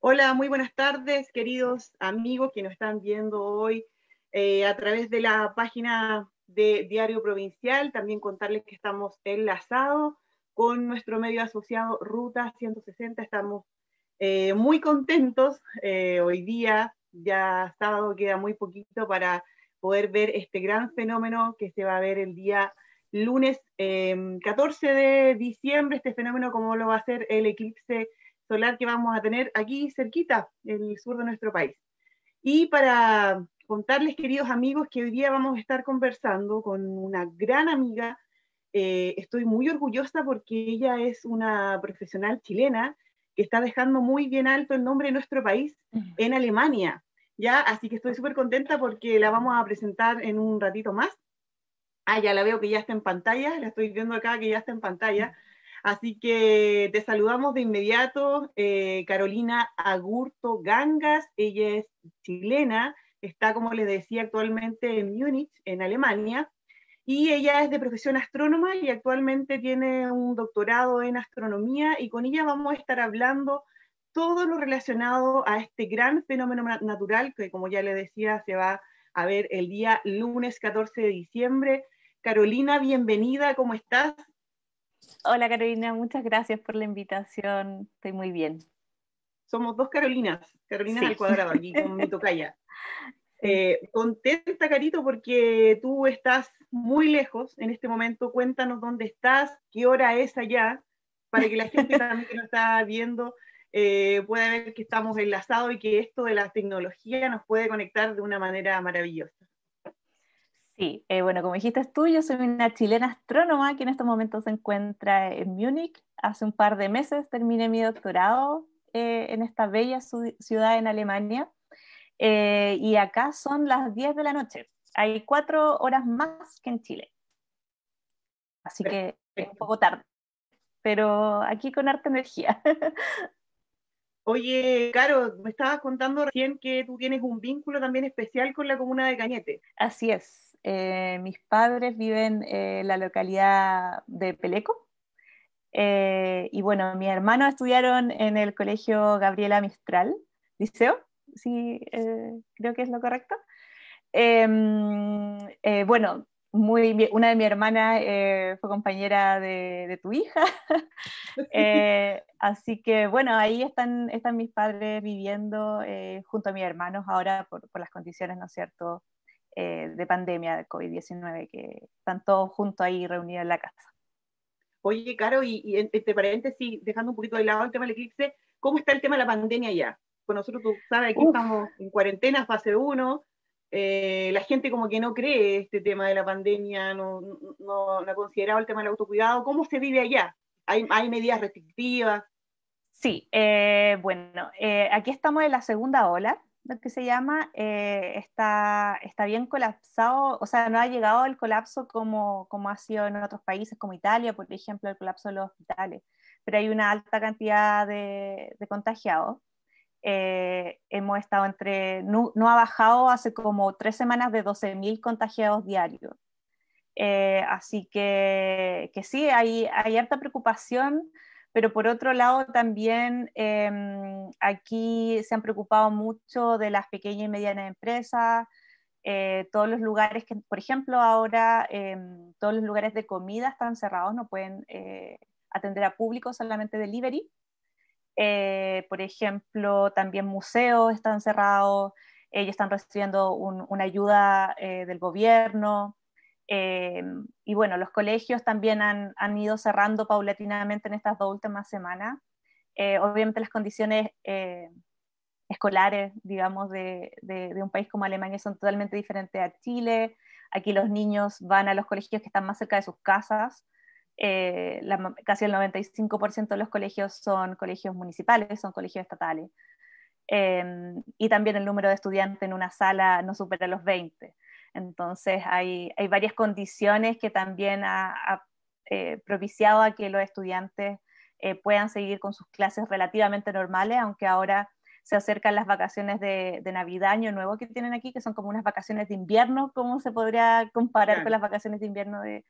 Hola, muy buenas tardes, queridos amigos que nos están viendo hoy eh, a través de la página de Diario Provincial. También contarles que estamos enlazados con nuestro medio asociado Ruta 160. Estamos eh, muy contentos. Eh, hoy día, ya sábado, queda muy poquito para poder ver este gran fenómeno que se va a ver el día lunes 14 de diciembre. Este fenómeno, como lo va a ser el eclipse solar que vamos a tener aquí cerquita, en el sur de nuestro país. Y para contarles, queridos amigos, que hoy día vamos a estar conversando con una gran amiga. Eh, estoy muy orgullosa porque ella es una profesional chilena que está dejando muy bien alto el nombre de nuestro país en Alemania. ¿ya? Así que estoy súper contenta porque la vamos a presentar en un ratito más. Ah, ya la veo que ya está en pantalla, la estoy viendo acá que ya está en pantalla. Así que te saludamos de inmediato, eh, Carolina Agurto Gangas, ella es chilena, está, como les decía, actualmente en Múnich, en Alemania, y ella es de profesión astrónoma y actualmente tiene un doctorado en astronomía y con ella vamos a estar hablando todo lo relacionado a este gran fenómeno natural que, como ya les decía, se va a ver el día lunes 14 de diciembre. Carolina, bienvenida, ¿cómo estás? Hola Carolina, muchas gracias por la invitación. Estoy muy bien. Somos dos Carolinas, Carolina del cuadrado, aquí con mi tocaya. Eh, contenta, Carito, porque tú estás muy lejos en este momento. Cuéntanos dónde estás, qué hora es allá, para que la gente también que nos está viendo eh, pueda ver que estamos enlazados y que esto de la tecnología nos puede conectar de una manera maravillosa. Sí, eh, bueno, como dijiste tú, yo soy una chilena astrónoma que en estos momentos se encuentra en Múnich. Hace un par de meses terminé mi doctorado eh, en esta bella ciudad en Alemania eh, y acá son las 10 de la noche. Hay cuatro horas más que en Chile. Así que es un poco tarde, pero aquí con harta energía. Oye, Caro, me estabas contando recién que tú tienes un vínculo también especial con la comuna de Cañete. Así es. Eh, mis padres viven eh, en la localidad de Peleco. Eh, y bueno, mi hermanos estudiaron en el colegio Gabriela Mistral, liceo, sí, creo que es lo correcto. Em, bueno, una de mis hermanas fue compañera de, tu hija. así que bueno, ahí están, mis padres viviendo junto a mis hermanos ahora por, por las condiciones, ¿no es cierto?, eh, de pandemia de COVID-19, que están todos juntos ahí reunidos en la casa. Oye, Caro, y, y entre paréntesis, dejando un poquito de lado el tema del eclipse, ¿cómo está el tema de la pandemia allá? con nosotros, tú sabes, que estamos en cuarentena, fase 1, eh, la gente como que no cree este tema de la pandemia, no, ha considerado el tema del autocuidado. ¿Cómo se vive allá? ¿Hay, medidas restrictivas? Sí, eh, bueno, aquí estamos en la segunda ola lo que se llama, eh, está, está bien colapsado, o sea, no ha llegado el colapso como, como ha sido en otros países, como Italia, por ejemplo, el colapso de los hospitales, pero hay una alta cantidad de, contagiados. Eh, hemos estado entre, no, ha bajado hace como tres semanas de 12.000 contagiados diarios. Eh, así que, que sí, hay, hay harta preocupación pero por otro lado también em, aquí se han preocupado mucho de las pequeñas y medianas empresas, eh, todos los lugares que, por ejemplo, ahora em, todos los lugares de comida están cerrados, no pueden eh, atender a público, solamente delivery. Eh, por ejemplo, también museos están cerrados, ellos están recibiendo una ayuda del gobierno. Eh, y bueno, los colegios también han, ido cerrando paulatinamente en estas dos últimas semanas. Eh, obviamente las condiciones eh, escolares, digamos, de, un país como Alemania son totalmente diferentes a Chile. Aquí los niños van a los colegios que están más cerca de sus casas. casi el 95% de los colegios son colegios municipales, son colegios estatales. y también el número de estudiantes en una sala no supera los 20. Entonces hay, varias condiciones que también ha, eh, propiciado a que los estudiantes eh, puedan seguir con sus clases relativamente normales, aunque ahora se acercan las vacaciones de, de, Navidad, Año Nuevo que tienen aquí, que son como unas vacaciones de invierno, como se podría comparar con las vacaciones de invierno del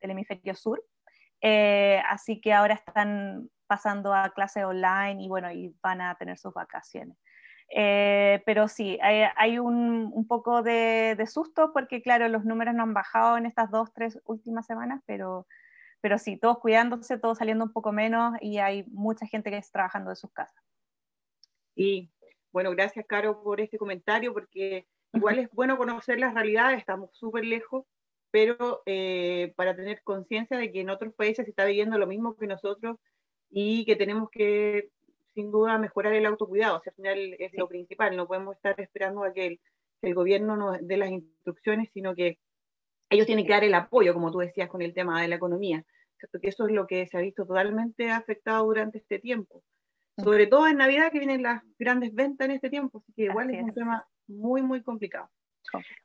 hemisferio sur. Eh, así que ahora están pasando a clases online y y van a tener sus vacaciones. Eh, pero sí, hay, un, poco de, susto porque, claro, los números no han bajado en estas dos, tres últimas semanas, pero, pero sí, todos cuidándose, todos saliendo un poco menos y hay mucha gente que está trabajando de sus casas. Y bueno, gracias, Caro, por este comentario, porque igual es bueno conocer las realidades, estamos súper lejos, pero eh, para tener conciencia de que en otros países se está viviendo lo mismo que nosotros y que tenemos que sin duda mejorar el autocuidado, o al final es lo principal, no podemos estar esperando a que el, gobierno nos dé las instrucciones, sino que ellos tienen que dar el apoyo, como tú decías, con el tema de la economía, que eso es lo que se ha visto totalmente afectado durante este tiempo, sobre todo en Navidad que vienen las grandes ventas en este tiempo, así que igual es un tema muy, muy complicado.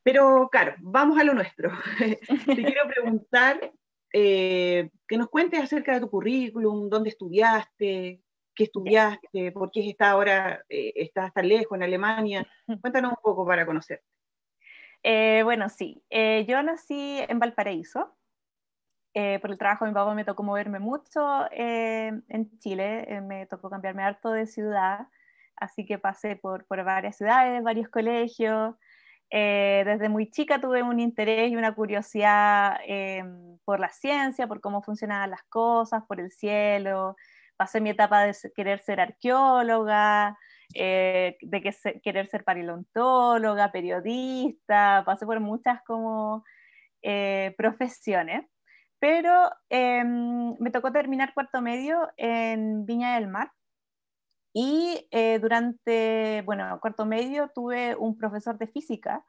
Pero claro, vamos a lo nuestro. Te quiero preguntar eh, que nos cuentes acerca de tu currículum, dónde estudiaste, qué estudiaste, por qué está ahora, eh, estás tan lejos en Alemania. Cuéntanos un poco para conocerte. Eh, bueno, sí, eh, yo nací en Valparaíso. por el trabajo de mi papá me tocó moverme mucho en Chile, me tocó cambiarme harto de ciudad, así que pasé por, por varias ciudades, varios colegios. desde muy chica tuve un interés y una curiosidad em, por la ciencia, por cómo funcionaban las cosas, por el cielo, pasé mi etapa de querer ser arqueóloga, eh, de querer ser paleontóloga, periodista, pasé por muchas como eh, profesiones, pero em, me tocó terminar cuarto medio en Viña del Mar y eh, durante, bueno, cuarto medio tuve un profesor de física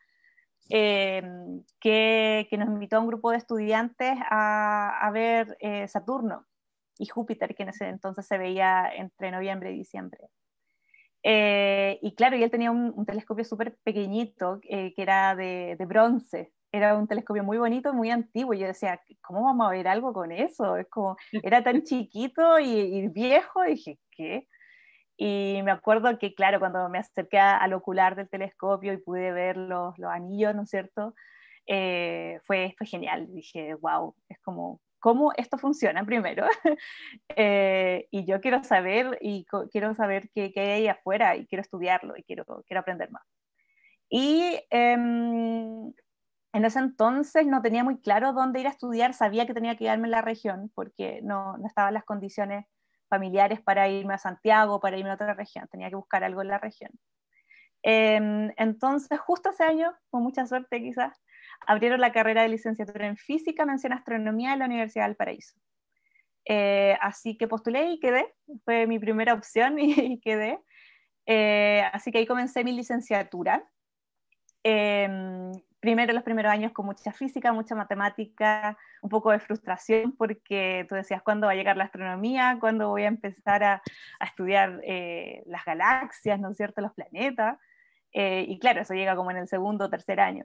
em, que, nos invitó a un grupo de estudiantes a ver Saturno y Júpiter, que en ese entonces se veía entre noviembre y diciembre. Eh, y claro, y él tenía un, telescopio súper pequeñito, eh, que era de, bronce. Era un telescopio muy bonito, muy antiguo. Y yo decía, ¿cómo vamos a ver algo con eso? Es como, era tan chiquito y, viejo. Y dije, ¿qué? Y me acuerdo que, claro, cuando me acerqué al ocular del telescopio y pude ver los, anillos, ¿no es cierto? Eh, fue, fue genial. Dije, wow, es como cómo esto funciona primero. Eh, y yo quiero saber, y quiero saber qué, hay ahí afuera, y quiero estudiarlo, y quiero, quiero aprender más. Y em, en ese entonces no tenía muy claro dónde ir a estudiar, sabía que tenía que quedarme en la región, porque no, no estaban las condiciones familiares para irme a Santiago, para irme a otra región, tenía que buscar algo en la región. Em, entonces, justo ese año, con mucha suerte quizás, abrieron la carrera de licenciatura en física, mención astronomía en la Universidad del Paraíso. Eh, así que postulé y quedé, fue mi primera opción y, quedé. Eh, así que ahí comencé mi licenciatura. Em, primero los primeros años con mucha física, mucha matemática, un poco de frustración porque tú decías, ¿cuándo va a llegar la astronomía? ¿Cuándo voy a empezar a, estudiar eh, las galaxias, ¿no es cierto?, los planetas. y claro, eso llega como en el segundo o tercer año.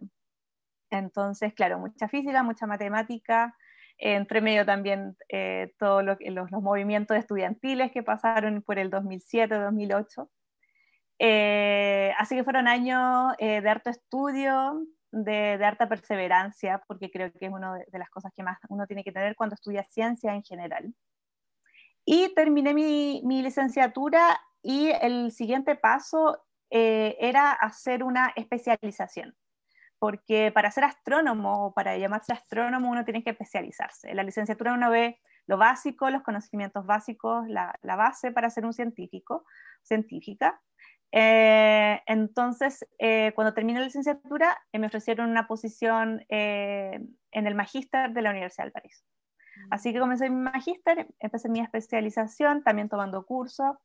Entonces, claro, mucha física, mucha matemática, entre medio también eh, todos los, movimientos estudiantiles que pasaron por el 2007-2008. Eh, así que fueron años eh, de harto estudio, de, harta perseverancia, porque creo que es una de, las cosas que más uno tiene que tener cuando estudia ciencia en general. Y terminé mi licenciatura y el siguiente paso era hacer una especialización porque para ser astrónomo o para llamarse astrónomo uno tiene que especializarse. En la licenciatura uno ve lo básico, los conocimientos básicos, la, base para ser un científico, científica. Eh, entonces, eh, cuando terminé la licenciatura, eh, me ofrecieron una posición en el magíster de la Universidad de París. Mm. Así que comencé mi magíster, empecé mi especialización, también tomando cursos,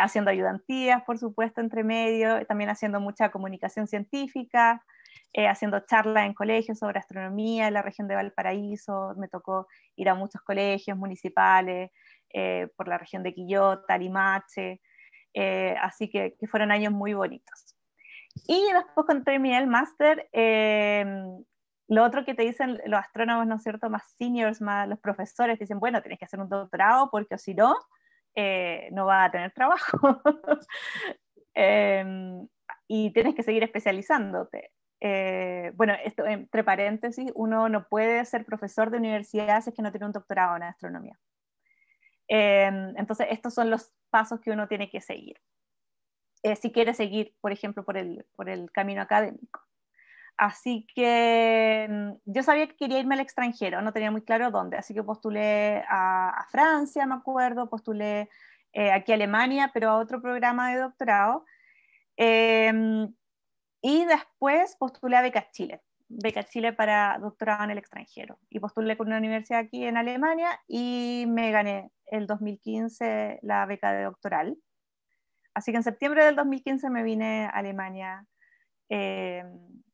haciendo ayudantías, por supuesto, entre medio, también haciendo mucha comunicación científica, eh, haciendo charlas en colegios sobre astronomía en la región de Valparaíso, me tocó ir a muchos colegios municipales eh, por la región de Quillota, Limache, eh, así que, que, fueron años muy bonitos. Y después cuando terminé el máster, em, lo otro que te dicen los astrónomos, ¿no es cierto?, más seniors, más los profesores, dicen, bueno, tienes que hacer un doctorado porque si no, no vas a tener trabajo. Em, y tienes que seguir especializándote. Eh, bueno, esto entre paréntesis, uno no puede ser profesor de universidad si es que no tiene un doctorado en astronomía. Em, entonces, estos son los pasos que uno tiene que seguir. Eh, si quiere seguir, por ejemplo, por el, camino académico. Así que mm, yo sabía que quería irme al extranjero, no tenía muy claro dónde, así que postulé a, Francia, me acuerdo, postulé eh, aquí a Alemania, pero a otro programa de doctorado. Em, y después postulé a Beca Chile, beca Chile para doctorado en el extranjero. Y postulé con una universidad aquí en Alemania y me gané el 2015 la beca de doctoral. Así que en septiembre del 2015 me vine a Alemania eh,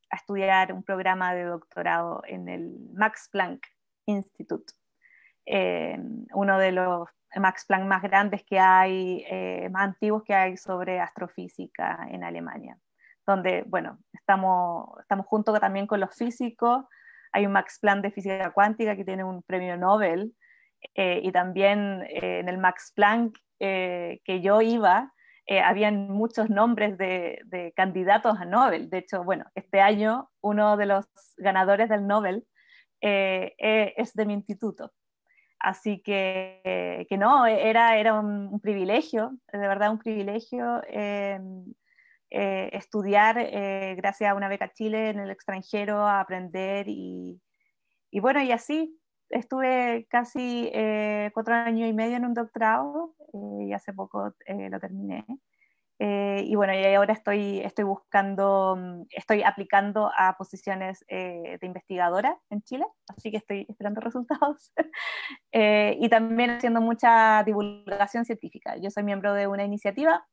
a estudiar un programa de doctorado en el Max Planck Institute, eh, uno de los Max Planck más grandes que hay, eh, más antiguos que hay sobre astrofísica en Alemania donde, bueno, estamos, estamos juntos también con los físicos, hay un Max Planck de física cuántica que tiene un premio Nobel, eh, y también eh, en el Max Planck eh, que yo iba, habían muchos nombres de, candidatos a Nobel. De hecho, bueno, este año uno de los ganadores del Nobel es de mi instituto. Así que, que no, era, era un, un, privilegio, de verdad un privilegio eh, estudiar eh, gracias a una beca Chile en el extranjero, a aprender y, y, bueno, y así estuve casi eh, cuatro años y medio en un doctorado y hace poco lo terminé. y bueno, y ahora estoy, estoy buscando, mm, estoy aplicando a posiciones de investigadora en Chile, así que estoy esperando resultados. y también haciendo mucha divulgación científica. Yo soy miembro de una iniciativa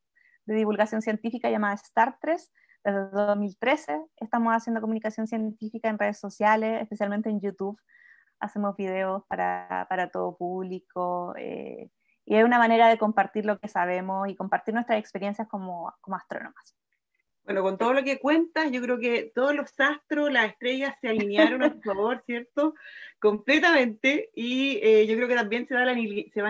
de divulgación científica llamada Star 3. Desde 2013 estamos haciendo comunicación científica en redes sociales, especialmente en YouTube. Hacemos videos para, para todo público eh, y es una manera de compartir lo que sabemos y compartir nuestras experiencias como, como astrónomas. Bueno, con todo lo que cuentas, yo creo que todos los astros, las estrellas se alinearon a tu favor, ¿cierto? Completamente. Y eh, yo creo que también se van,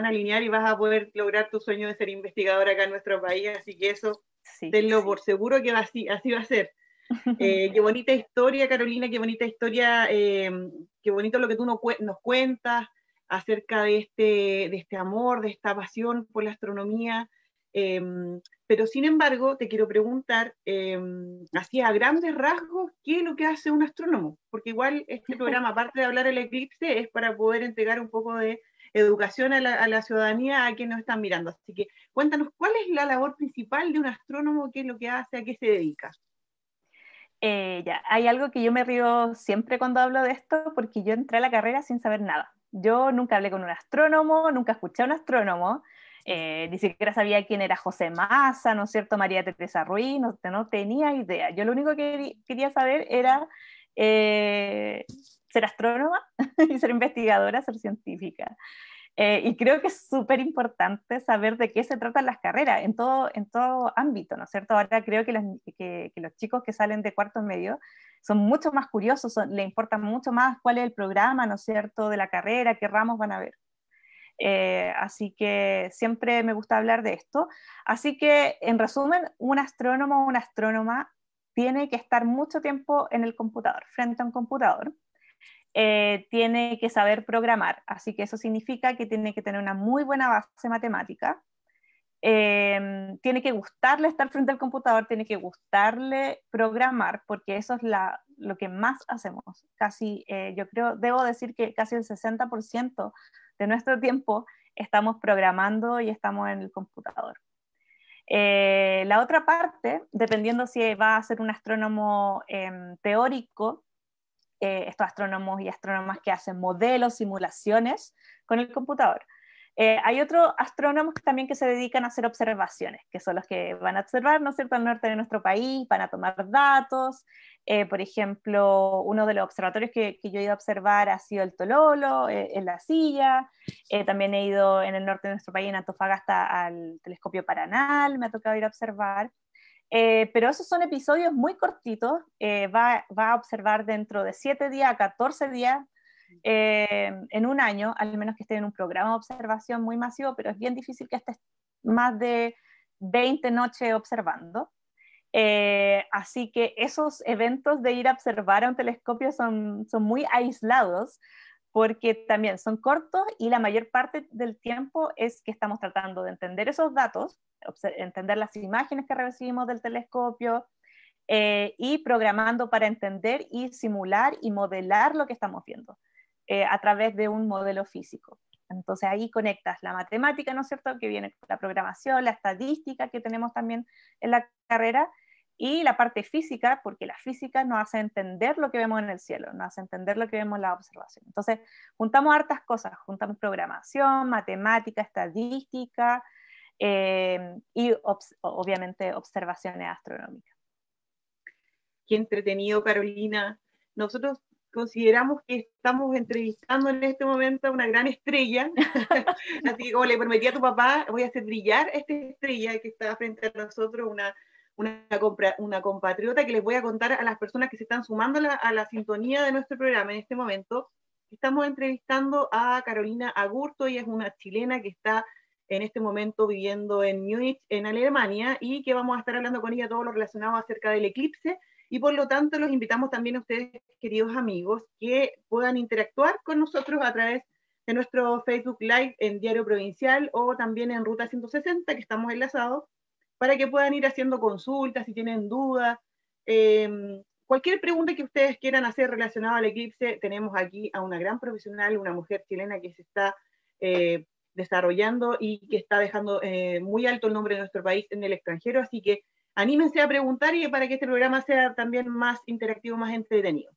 a, alinear y vas a poder lograr tu sueño de ser investigadora acá en nuestro país. Así que eso, tenlo por seguro que así, va a ser. Eh, qué bonita historia, Carolina, qué bonita historia, eh, qué bonito lo que tú nos, nos cuentas acerca este, de este, amor, de esta pasión por la astronomía. Em, pero sin embargo, te quiero preguntar, em, así a grandes rasgos, ¿qué es lo que hace un astrónomo? Porque igual este programa, aparte de hablar del eclipse, es para poder entregar un poco de educación a la, ciudadanía, a quien nos están mirando. Así que cuéntanos, ¿cuál es la labor principal de un astrónomo? ¿Qué es lo que hace? ¿A qué se dedica? Eh, hay algo que yo me río siempre cuando hablo de esto, porque yo entré a la carrera sin saber nada. Yo nunca hablé con un astrónomo, nunca escuché a un astrónomo, eh, ni siquiera sabía quién era José Massa, ¿no es cierto? María Teresa Ruiz, no, tenía idea. Yo lo único que quería saber era eh, ser astrónoma y ser investigadora, ser científica. Eh, y creo que es súper importante saber de qué se tratan las carreras en todo, en todo ámbito, ¿no es cierto? Ahora creo que los, chicos que salen de cuarto medio son mucho más curiosos, le importa mucho más cuál es el programa, ¿no es cierto?, de la carrera, qué ramos van a ver. Eh, así que siempre me gusta hablar de esto. Así que, en resumen, un astrónomo o una astrónoma tiene que estar mucho tiempo en el computador, frente a un computador. Eh, tiene que saber programar, así que eso significa que tiene que tener una muy buena base matemática. Eh, tiene que gustarle estar frente al computador, tiene que gustarle programar, porque eso es lo que más hacemos. Casi, yo creo, debo decir que casi el 60% de nuestro tiempo estamos programando y estamos en el computador. Eh, la otra parte, dependiendo si va a ser un astrónomo em, teórico, eh, estos astrónomos y astrónomas que hacen modelos, simulaciones con el computador. Eh, hay otros astrónomos que también que se dedican a hacer observaciones, que son los que van a observar, ¿no es cierto?, al norte de nuestro país, van a tomar datos. Eh, por ejemplo, uno de los observatorios que, yo he ido a observar ha sido el Tololo, eh, en La Silla. también he ido en el norte de nuestro país, en Antofagasta, al telescopio Paranal, me ha tocado ir a observar. pero esos son episodios muy cortitos, va, va, a observar dentro de 7 días a 14 días eh, en un año, al menos que esté en un programa de observación muy masivo, pero es bien difícil que estés más de 20 noches observando. Eh, así que esos eventos de ir a observar a un telescopio son, son muy aislados porque también son cortos y la mayor parte del tiempo es que estamos tratando de entender esos datos, entender las imágenes que recibimos del telescopio eh, y programando para entender y simular y modelar lo que estamos viendo. Eh, a través de un modelo físico. Entonces ahí conectas la matemática, ¿no es cierto?, que viene con la programación, la estadística que tenemos también en la carrera, y la parte física, porque la física nos hace entender lo que vemos en el cielo, nos hace entender lo que vemos en la observación. Entonces, juntamos hartas cosas, juntamos programación, matemática, estadística eh, y obviamente observaciones astronómicas. Qué entretenido, Carolina. Nosotros consideramos que estamos entrevistando en este momento a una gran estrella. Así que como le prometí a tu papá, voy a hacer brillar esta estrella que está frente a nosotros, una, una, una compatriota que les voy a contar a las personas que se están sumando a la, sintonía de nuestro programa en este momento. Estamos entrevistando a Carolina Agurto, ella es una chilena que está en este momento viviendo en Múnich, en Alemania, y que vamos a estar hablando con ella todo lo relacionado acerca del eclipse y por lo tanto, los invitamos también a ustedes, queridos amigos, que puedan interactuar con nosotros a través de nuestro Facebook Live en Diario Provincial o también en Ruta 160, que estamos enlazados, para que puedan ir haciendo consultas si tienen dudas. Em, cualquier pregunta que ustedes quieran hacer relacionada al eclipse, tenemos aquí a una gran profesional, una mujer chilena que se está eh, desarrollando y que está dejando eh, muy alto el nombre de nuestro país en el extranjero, así que anímense a preguntar y para que este programa sea también más interactivo, más entretenido.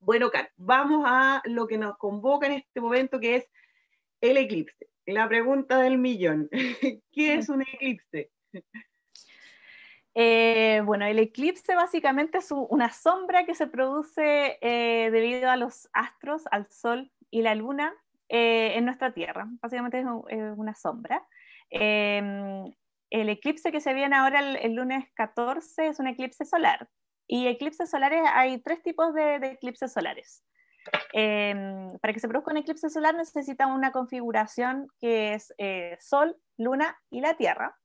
Bueno, Carlos, vamos a lo que nos convoca en este momento, que es el eclipse. La pregunta del millón. ¿Qué es un eclipse? Eh, bueno, el eclipse básicamente es una sombra que se produce eh, debido a los astros, al Sol y la Luna eh, en nuestra Tierra. Básicamente es una sombra el eclipse que se viene ahora el, lunes 14 es un eclipse solar. Y eclipses solares, hay tres tipos de, eclipses solares. Em, para que se produzca un eclipse solar necesita una configuración que es eh, Sol, Luna y la Tierra.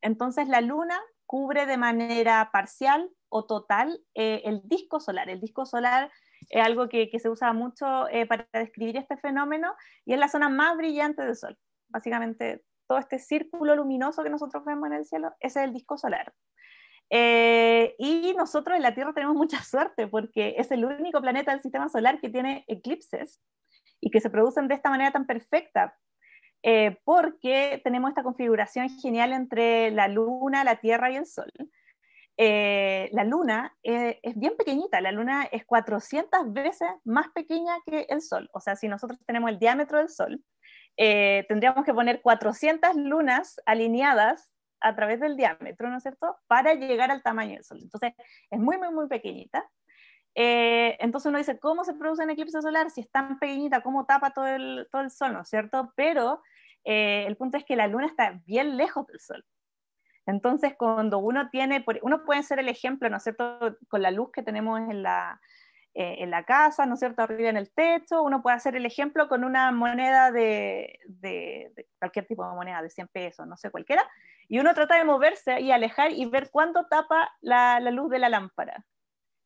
Entonces la Luna cubre de manera parcial o total eh, el disco solar. El disco solar es algo que, que se usa mucho eh, para describir este fenómeno y es la zona más brillante del Sol. Básicamente todo este círculo luminoso que nosotros vemos en el cielo, ese es el disco solar. Eh, y nosotros en la Tierra tenemos mucha suerte porque es el único planeta del sistema solar que tiene eclipses y que se producen de esta manera tan perfecta, eh, porque tenemos esta configuración genial entre la Luna, la Tierra y el Sol. Eh, la Luna es bien pequeñita, la Luna es 400 veces más pequeña que el Sol, o sea, si nosotros tenemos el diámetro del Sol, eh, tendríamos que poner 400 lunas alineadas a través del diámetro, ¿no es cierto?, para llegar al tamaño del Sol. Entonces, es muy, muy, muy pequeñita. Eh, entonces uno dice, ¿cómo se produce un eclipse solar? Si es tan pequeñita, ¿cómo tapa todo el, todo el Sol, ¿no es cierto? Pero eh, el punto es que la Luna está bien lejos del Sol. Entonces, cuando uno tiene, uno puede ser el ejemplo, ¿no es cierto?, con la luz que tenemos en la, eh, en la casa, ¿no es cierto?, arriba en el techo. Uno puede hacer el ejemplo con una moneda de, cualquier tipo de moneda, de 100 pesos, no sé, cualquiera. Y uno trata de moverse y alejar y ver cuánto tapa la, luz de la lámpara.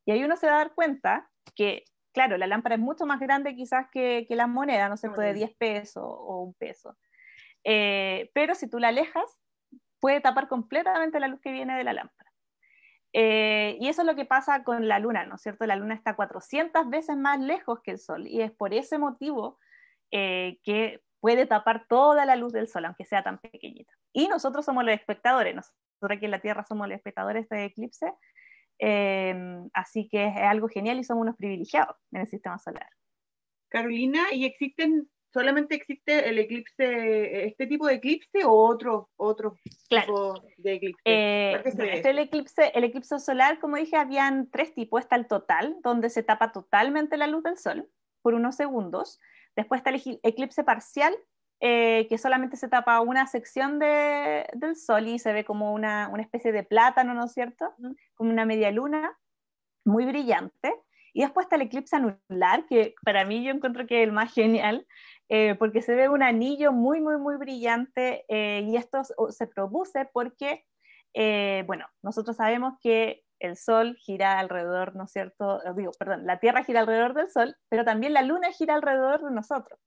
Y ahí uno se va a dar cuenta que claro, la lámpara es mucho más grande quizás que, las monedas, ¿no es cierto?, de 10 pesos o un peso. Eh, pero si tú la alejas, puede tapar completamente la luz que viene de la lámpara. Eh, y eso es lo que pasa con la Luna, ¿no es cierto? La Luna está 400 veces más lejos que el Sol y es por ese motivo eh, que puede tapar toda la luz del Sol, aunque sea tan pequeñita. Y nosotros somos los espectadores, nosotros aquí en la Tierra somos los espectadores de eclipse, em, así que es algo genial y somos unos privilegiados en el sistema solar. Carolina, ¿y existen solamente existe el eclipse, este tipo de eclipse o otro, otro tipo de eclipse. Eh, este el eclipse. El eclipse solar, como dije, habían tres tipos. Está el total, donde se tapa totalmente la luz del sol por unos segundos. Después está el eclipse parcial, eh, que solamente se tapa una sección del sol y se ve como una especie de plátano, ¿no es cierto? Como una media luna, muy brillante. Y después está el eclipse anular, que para mí yo encuentro que es el más genial, eh, porque se ve un anillo muy, muy, muy brillante eh, y esto se produce porque, eh, bueno, nosotros sabemos que el Sol gira alrededor, ¿no es cierto? Digo, perdón, la Tierra gira alrededor del Sol, pero también la Luna gira alrededor de nosotros.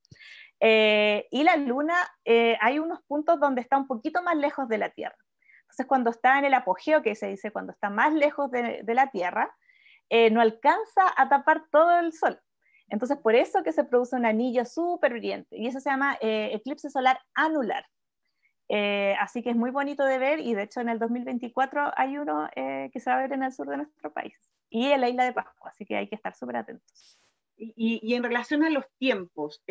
y la Luna, hay unos puntos donde está un poquito más lejos de la Tierra. Entonces, cuando está en el apogeo, que se dice, cuando está más lejos de la Tierra, eh, no alcanza a tapar todo el sol. Entonces, por eso que se produce un anillo súper brillante. Y eso se llama eh, eclipse solar anular. Eh, así que es muy bonito de ver y de hecho en el 2024 hay uno que se va a ver en el sur de nuestro país y en la isla de Pascua, así que hay que estar súper atentos. Y, en relación a los tiempos,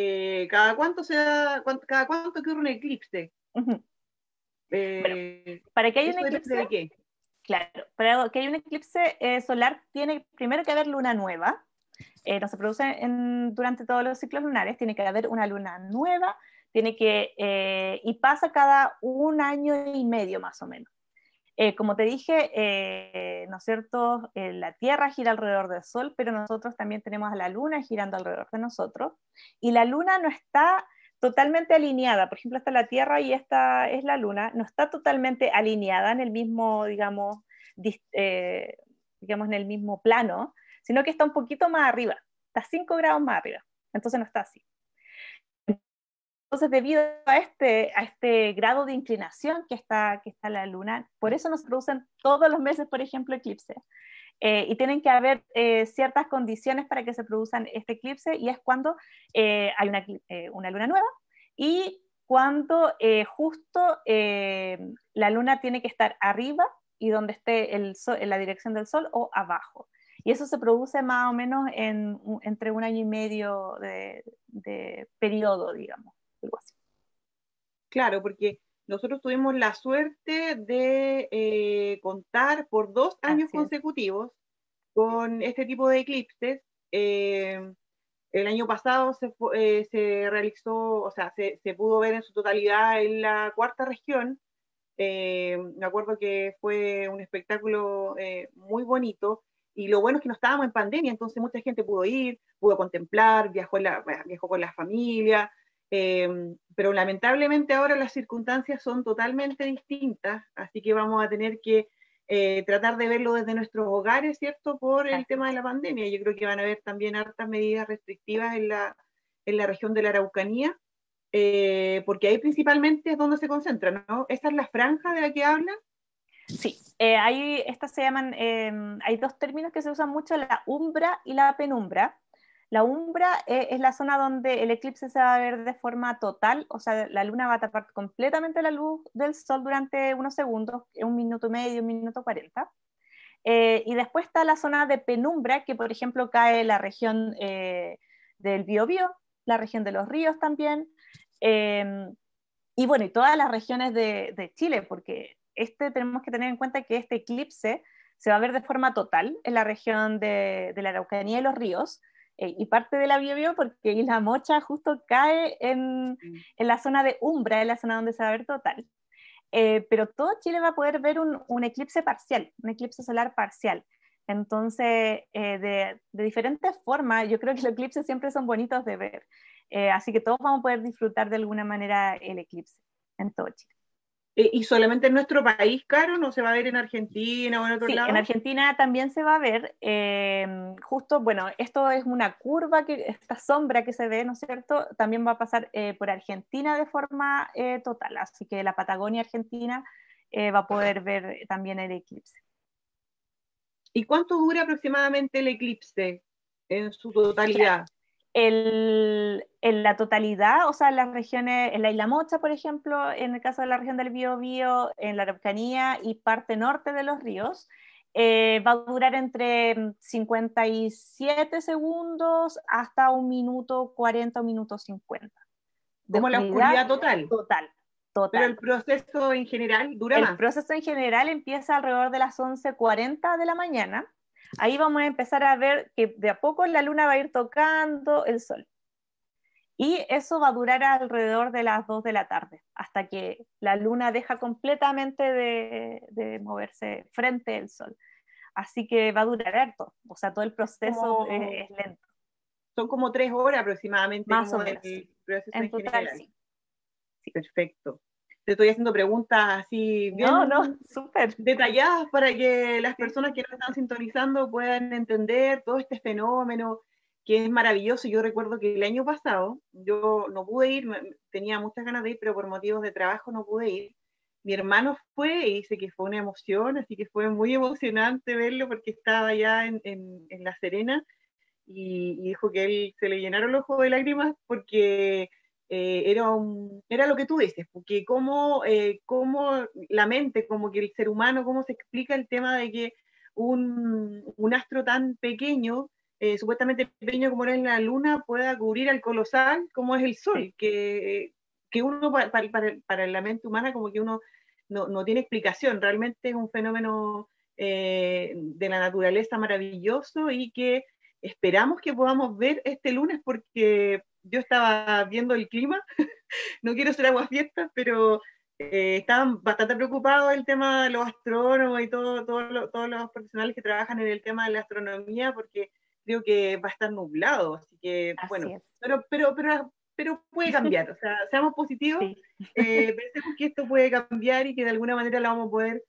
¿cada, cuánto se ¿cada cuánto ocurre un eclipse? para que hay un eclipse... De qué? Claro, pero que hay un eclipse eh, solar tiene primero que haber luna nueva, eh, no se produce durante todos los ciclos lunares, tiene que haber una luna nueva, tiene que, eh, y pasa cada un año y medio más o menos. como te dije, ¿no es cierto? la Tierra gira alrededor del Sol, pero nosotros también tenemos a la Luna girando alrededor de nosotros, y la Luna no está totalmente alineada, por ejemplo, está la Tierra y esta es la Luna, no está totalmente alineada en el mismo, digamos, eh, digamos, en el mismo plano, sino que está un poquito más arriba, está cinco grados más arriba, entonces no está así. Entonces, debido a este, a este grado de inclinación que está, que está la Luna, por eso nos producen todos los meses, por ejemplo, eclipses. Eh, y tienen que haber eh, ciertas condiciones para que se produzcan este eclipse y es cuando eh, hay una, luna nueva y cuando justo la luna tiene que estar arriba y donde esté el la dirección del sol o abajo. Y eso se produce más o menos entre un año y medio de, de periodo, digamos. Algo así. Claro, porque nosotros tuvimos la suerte de eh, contar por dos años consecutivos con este tipo de eclipses. Eh, el año pasado se, eh, realizó, o sea, se, pudo ver en su totalidad en la cuarta región. me acuerdo que fue un espectáculo muy bonito y lo bueno es que no estábamos en pandemia, entonces mucha gente pudo ir, pudo contemplar, viajó, viajó con la familia, Em, pero lamentablemente ahora las circunstancias son totalmente distintas, así que vamos a tener que eh, tratar de verlo desde nuestros hogares, ¿cierto? Por el tema de la pandemia. Yo creo que van a haber también hartas medidas restrictivas en la, región de la Araucanía, eh, porque ahí principalmente es donde se concentra, ¿no? Esta es la franja de la que hablan? Sí, eh, estas se llaman, em, hay dos términos que se usan mucho, la umbra y la penumbra. La umbra eh, es la zona donde el eclipse se va a ver de forma total, o sea, la luna va a tapar completamente la luz del sol durante unos segundos, eh, un minuto y medio, un minuto cuarenta. Eh, y después está la zona de penumbra, que por ejemplo cae la región eh, del Biobío, la región de los ríos también, em, y bueno, y todas las regiones de, Chile, porque este tenemos que tener en cuenta que este eclipse se va a ver de forma total en la región de, de la Araucanía y los ríos, eh, y parte de la Bio, porque Isla Mocha justo cae en, la zona de Umbra, en la zona donde se va a ver total. Eh, pero todo Chile va a poder ver un, eclipse parcial, un eclipse solar parcial. Entonces, eh, de, de, diferentes formas, yo creo que los eclipses siempre son bonitos de ver. así que todos vamos a poder disfrutar de alguna manera el eclipse en todo Chile. Eh, y solamente en nuestro país, Caro, no se va a ver en Argentina o en otro sí, En Argentina también se va a ver, eh, justo, bueno, esto es una curva, que esta sombra que se ve, ¿no es cierto? También va a pasar eh, por Argentina de forma total, así que la Patagonia Argentina va a poder ver también el eclipse. ¿Y cuánto dura aproximadamente el eclipse en su totalidad? en la totalidad, o sea, las regiones, en la Isla Mocha, por ejemplo, en el caso de la región del Biobío, en la Araucanía y parte norte de los ríos, eh, va a durar entre 57 mm, segundos hasta un minuto 40 o minuto 50. Como la oscuridad total. Total. Total. Pero el proceso en general dura más. El proceso en general empieza alrededor de las 11.40 de la mañana Ahí vamos a empezar a ver que de a poco la luna va a ir tocando el sol. Y eso va a durar alrededor de las 2 de la tarde, hasta que la luna deja completamente de, moverse frente al sol. Así que va a durar harto, o sea, todo el proceso es, lento. Son como tres horas aproximadamente. Más o menos. en, total, Sí. Perfecto te estoy haciendo preguntas así bien no, detalladas para que las personas que nos están sintonizando puedan entender todo este fenómeno que es maravilloso. Yo recuerdo que el año pasado yo no pude ir, tenía muchas ganas de ir, pero por motivos de trabajo no pude ir. Mi hermano fue y dice que fue una emoción, así que fue muy emocionante verlo porque estaba allá en, en, en La Serena y, y dijo que él se le llenaron los ojos de lágrimas porque eh, era, era lo que tú dices, porque eh, cómo, la mente, como que el ser humano, cómo se explica el tema de que un, astro tan pequeño, eh, supuestamente pequeño como era la Luna, pueda cubrir al colosal como es el Sol, que, uno para, la mente humana como que uno no, no tiene explicación, realmente es un fenómeno de la naturaleza maravilloso y que esperamos que podamos ver este lunes porque yo estaba viendo el clima, no quiero ser aguafiestas, pero eh, estaban bastante preocupados el tema de los astrónomos y todo, todos los profesionales que trabajan en el tema de la astronomía, porque creo que va a estar nublado, así que bueno, pero, pero, pero, ah, puede cambiar, o sea, seamos positivos, eh, pensemos que esto puede cambiar y que de alguna manera lo vamos a poder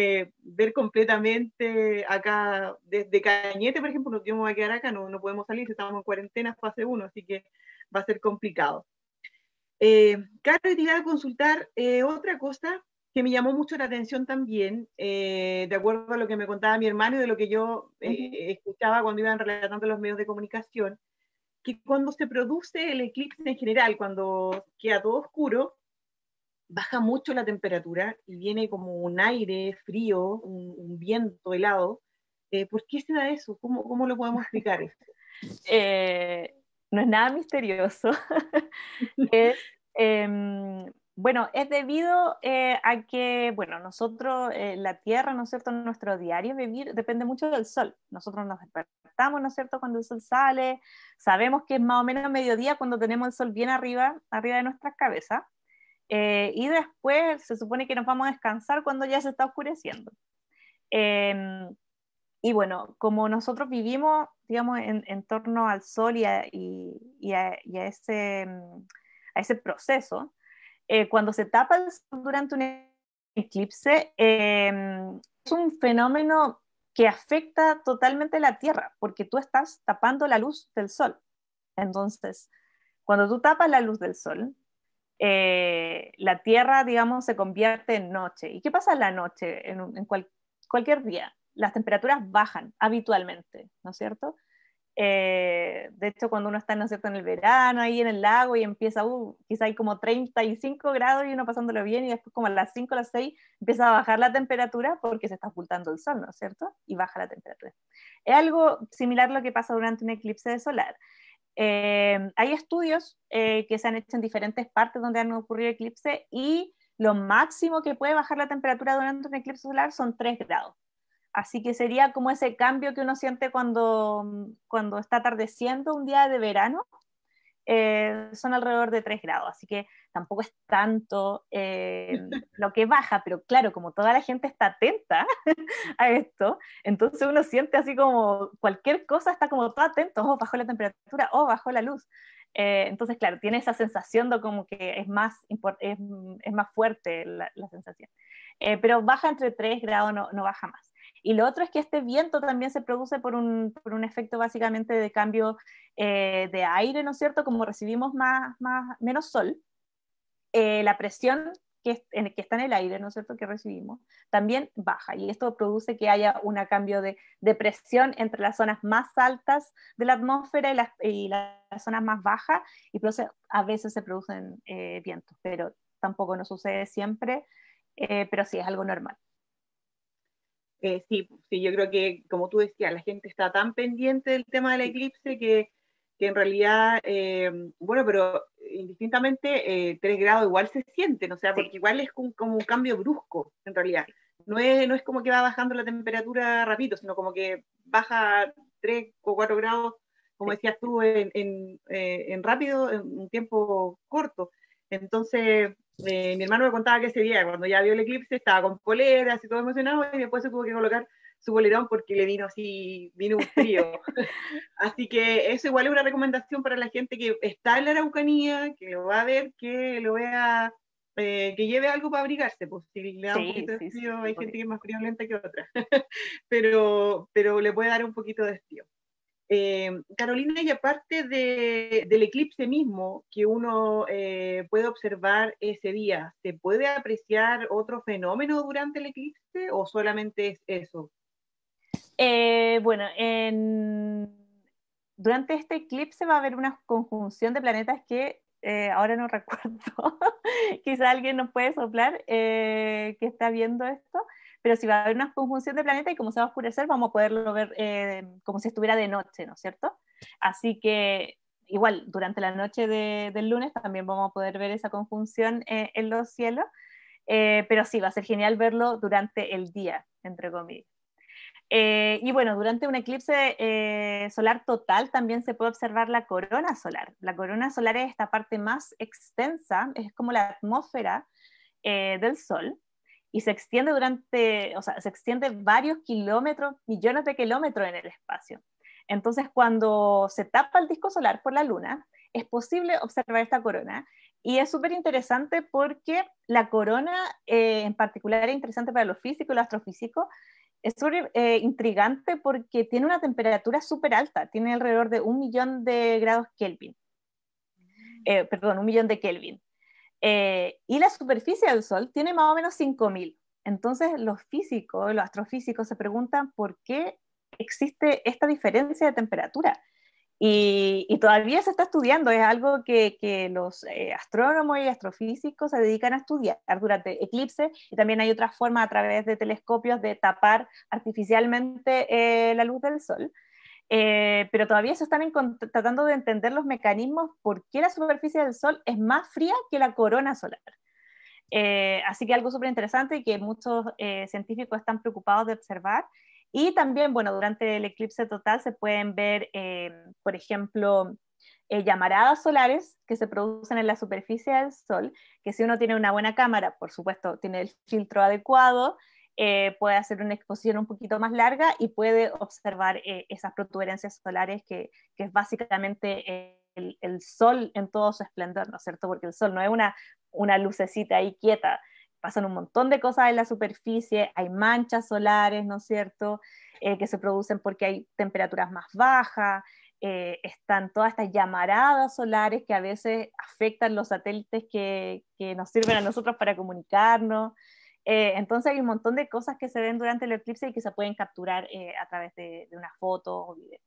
eh, ver completamente acá, desde Cañete, por ejemplo, nos vamos a quedar acá, no, no podemos salir, estamos en cuarentena, fase 1, así que va a ser complicado. Eh, Carlos, te iba a consultar eh, otra cosa que me llamó mucho la atención también, eh, de acuerdo a lo que me contaba mi hermano y de lo que yo escuchaba cuando iban relatando los medios de comunicación, que cuando se produce el eclipse en general, cuando queda todo oscuro, baja mucho la temperatura y viene como un aire frío, un, viento helado. Eh, ¿Por qué se da eso? ¿Cómo, cómo lo podemos explicar? Eh, no es nada misterioso. Em, bueno, es debido eh, a que, bueno, nosotros, la Tierra, ¿no es cierto?, nuestro diario vivir depende mucho del sol. Nosotros nos despertamos, ¿no es cierto?, cuando el sol sale. Sabemos que es más o menos mediodía cuando tenemos el sol bien arriba, arriba de nuestras cabezas. Eh, y después se supone que nos vamos a descansar cuando ya se está oscureciendo. Em, y bueno, como nosotros vivimos, digamos, en, torno al sol y a, ese, mm, a ese, proceso, eh, cuando se tapa el sol durante un eclipse, em, es un fenómeno que afecta totalmente la Tierra, porque tú estás tapando la luz del sol. Entonces, cuando tú tapas la luz del sol, eh, la Tierra, digamos, se convierte en noche. ¿Y qué pasa en la noche, en, cualquier día? Las temperaturas bajan habitualmente, ¿no es cierto? Eh, de hecho, cuando uno está, ¿no es cierto?, en el verano, ahí en el lago y empieza, uh, quizá hay como 35 grados y uno pasándolo bien y después como a las 5 a las 6 empieza a bajar la temperatura porque se está ocultando el sol, ¿no es cierto? Y baja la temperatura. Es algo similar a lo que pasa durante un eclipse solar. Eh, hay estudios eh, que se han hecho en diferentes partes donde han ocurrido eclipses y lo máximo que puede bajar la temperatura durante un eclipse solar son 3 grados. Así que sería como ese cambio que uno siente cuando, cuando está atardeciendo un día de verano, eh, son alrededor de 3 grados, así que tampoco es tanto eh, lo que baja, pero claro, como toda la gente está atenta a esto, entonces uno siente así como cualquier cosa está como todo atento, o bajó la temperatura, o bajó la luz. Eh, entonces, claro, tiene esa sensación de como que es más, es, es más fuerte la, sensación. pero baja entre 3 grados, no baja más. Y lo otro es que este viento también se produce por un, por un efecto básicamente de cambio eh, de aire, ¿no es cierto? Como recibimos más, más, menos sol, eh, la presión que, que, está en el aire, ¿no es cierto?, que recibimos, también baja. Y esto produce que haya un cambio de, de, presión entre las zonas más altas de la atmósfera y las, y las zonas más bajas, y produce, a veces se producen eh, vientos, pero tampoco nos sucede siempre, pero sí es algo normal. Eh, sí, sí, yo creo que, como tú decías, la gente está tan pendiente del tema del eclipse que, en realidad, eh, bueno, pero indistintamente, eh, tres 3 grados igual se sienten, o sea, porque igual es como, un cambio brusco, en realidad. No es, como que va bajando la temperatura rápido, sino como que baja 3 o 4 grados, como decías tú, en, en, en rápido, en un tiempo corto. Entonces, eh, mi hermano me contaba que ese día, cuando ya vio el eclipse, estaba con poleras y todo emocionado, y después se tuvo que colocar su bolerón porque le vino así, vino un frío. así que eso igual es una recomendación para la gente que está en la Araucanía, que lo va a ver, que lo vea, eh, que lleve algo para abrigarse, pues si le da un poquito de frío, hay gente que es más friolenta que otra, pero, pero le puede dar un poquito de frío. Eh, Carolina, y aparte del eclipse mismo que uno eh, puede observar ese día, ¿se puede apreciar otro fenómeno durante el eclipse o solamente es eso? Eh, bueno, durante este eclipse va a haber una conjunción de planetas que ahora no recuerdo, quizá alguien nos puede soplar que está viendo esto pero si va a haber una conjunción de planeta y como se va a oscurecer, vamos a poderlo ver eh, como si estuviera de noche, ¿no es cierto? Así que igual, durante la noche del lunes también vamos a poder ver esa conjunción eh, en los cielos, eh, pero sí, va a ser genial verlo durante el día, entre comillas. y bueno, durante un eclipse solar total también se puede observar la corona solar. La corona solar es esta parte más extensa, es como la atmósfera del Sol, y se extiende durante, se extiende varios kilómetros, millones de kilómetros en el espacio. Entonces, cuando se tapa el disco solar por la luna, es posible observar esta corona. Y es súper interesante porque la corona eh, en particular es interesante para los físicos y los astrofísicos, Es súper eh, intrigante porque tiene una temperatura súper alta, tiene alrededor de un millón de grados Kelvin. Mm. Eh, perdón, un millón de Kelvin. Eh, y la superficie del Sol tiene más o menos 5.000. Entonces los físicos, los astrofísicos se preguntan por qué existe esta diferencia de temperatura. Y, todavía se está estudiando, es algo que, los eh, astrónomos y astrofísicos se dedican a estudiar durante eclipses y también hay otras formas a través de telescopios de tapar artificialmente eh, la luz del sol. Eh, pero todavía se están tratando de entender los mecanismos por qué la superficie del Sol es más fría que la corona solar. Eh, así que algo súper interesante y que muchos eh, científicos están preocupados de observar. Y también, bueno, durante el eclipse total se pueden ver, por ejemplo, llamaradas solares que se producen en la superficie del Sol, que si uno tiene una buena cámara, por supuesto, tiene el filtro adecuado, eh, puede hacer una exposición un poquito más larga y puede observar eh, esas protuberancias solares que, que es básicamente el, sol en todo su esplendor, ¿no es cierto? Porque el sol no es una, una lucecita ahí quieta, pasan un montón de cosas en la superficie, hay manchas solares, ¿no es cierto?, eh, que se producen porque hay temperaturas más bajas, están todas estas llamaradas solares que a veces afectan los satélites que, que nos sirven a nosotros para comunicarnos. Eh, entonces hay un montón de cosas que se ven durante el eclipse y que se pueden capturar eh, a través de, de una foto o video.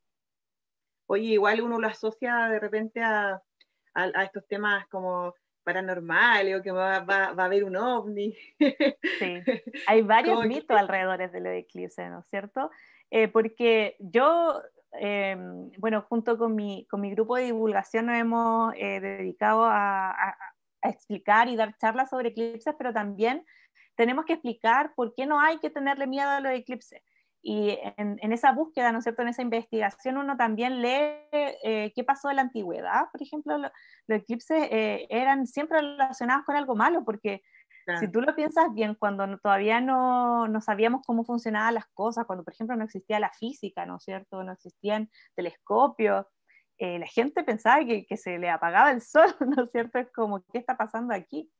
Oye, igual uno lo asocia de repente a, estos temas como paranormales o que va, a haber un ovni. Sí, hay varios mitos alrededor de los eclipses, ¿no es cierto? Eh, porque yo, em, bueno, junto con mi, con mi grupo de divulgación nos hemos dedicado a, explicar y dar charlas sobre eclipses, pero también tenemos que explicar por qué no hay que tenerle miedo a los eclipses. Y en, esa búsqueda, ¿no es cierto?, en esa investigación uno también lee eh, qué pasó en la antigüedad, por ejemplo, los eclipses eh, eran siempre relacionados con algo malo, porque si tú lo piensas bien, cuando todavía no, no, sabíamos cómo funcionaban las cosas, cuando por ejemplo no existía la física, ¿no es cierto?, no existían telescopios, eh, la gente pensaba que, que se le apagaba el sol, ¿no es cierto?, es como, ¿qué está pasando aquí?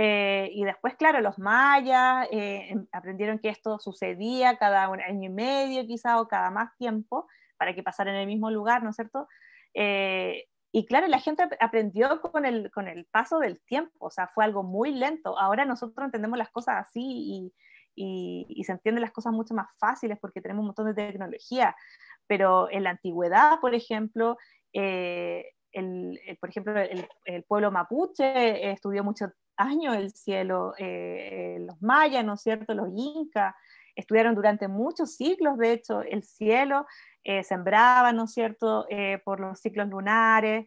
Eh, y después, claro, los mayas eh, em, aprendieron que esto sucedía cada año y medio quizá o cada más tiempo para que pasara en el mismo lugar, ¿no es cierto? Eh, y claro, la gente aprendió con el, con el paso del tiempo, o sea, fue algo muy lento. Ahora nosotros entendemos las cosas así y, y, se entienden las cosas mucho más fáciles porque tenemos un montón de tecnología, pero en la antigüedad, por ejemplo, el, eh, por ejemplo, el, pueblo mapuche estudió muchos años el cielo, eh, eh, los mayas, ¿no es cierto?, los incas, estudiaron durante muchos siglos, de hecho, el cielo, eh, sembraban, ¿no es cierto?, por los ciclos lunares,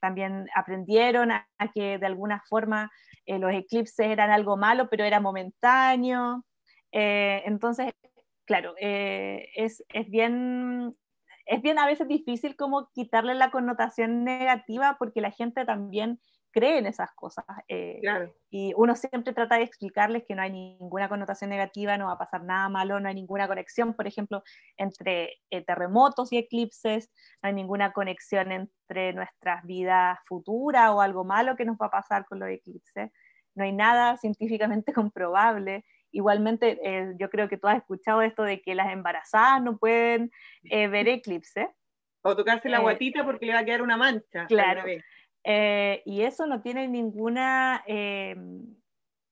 también aprendieron a, que de alguna forma los eclipses eran algo malo, pero era momentáneo. entonces, claro, es, es, bien es bien a veces difícil como quitarle la connotación negativa porque la gente también cree en esas cosas. Eh, y uno siempre trata de explicarles que no hay ninguna connotación negativa, no va a pasar nada malo, no hay ninguna conexión, por ejemplo, entre eh, terremotos y eclipses, no hay ninguna conexión entre nuestras vidas futuras o algo malo que nos va a pasar con los eclipses, no hay nada científicamente comprobable. Igualmente, eh, yo creo que tú has escuchado esto de que las embarazadas no pueden eh, ver eclipse. O tocarse la eh, guatita porque le va a quedar una mancha. Claro. y eso no tiene ninguna,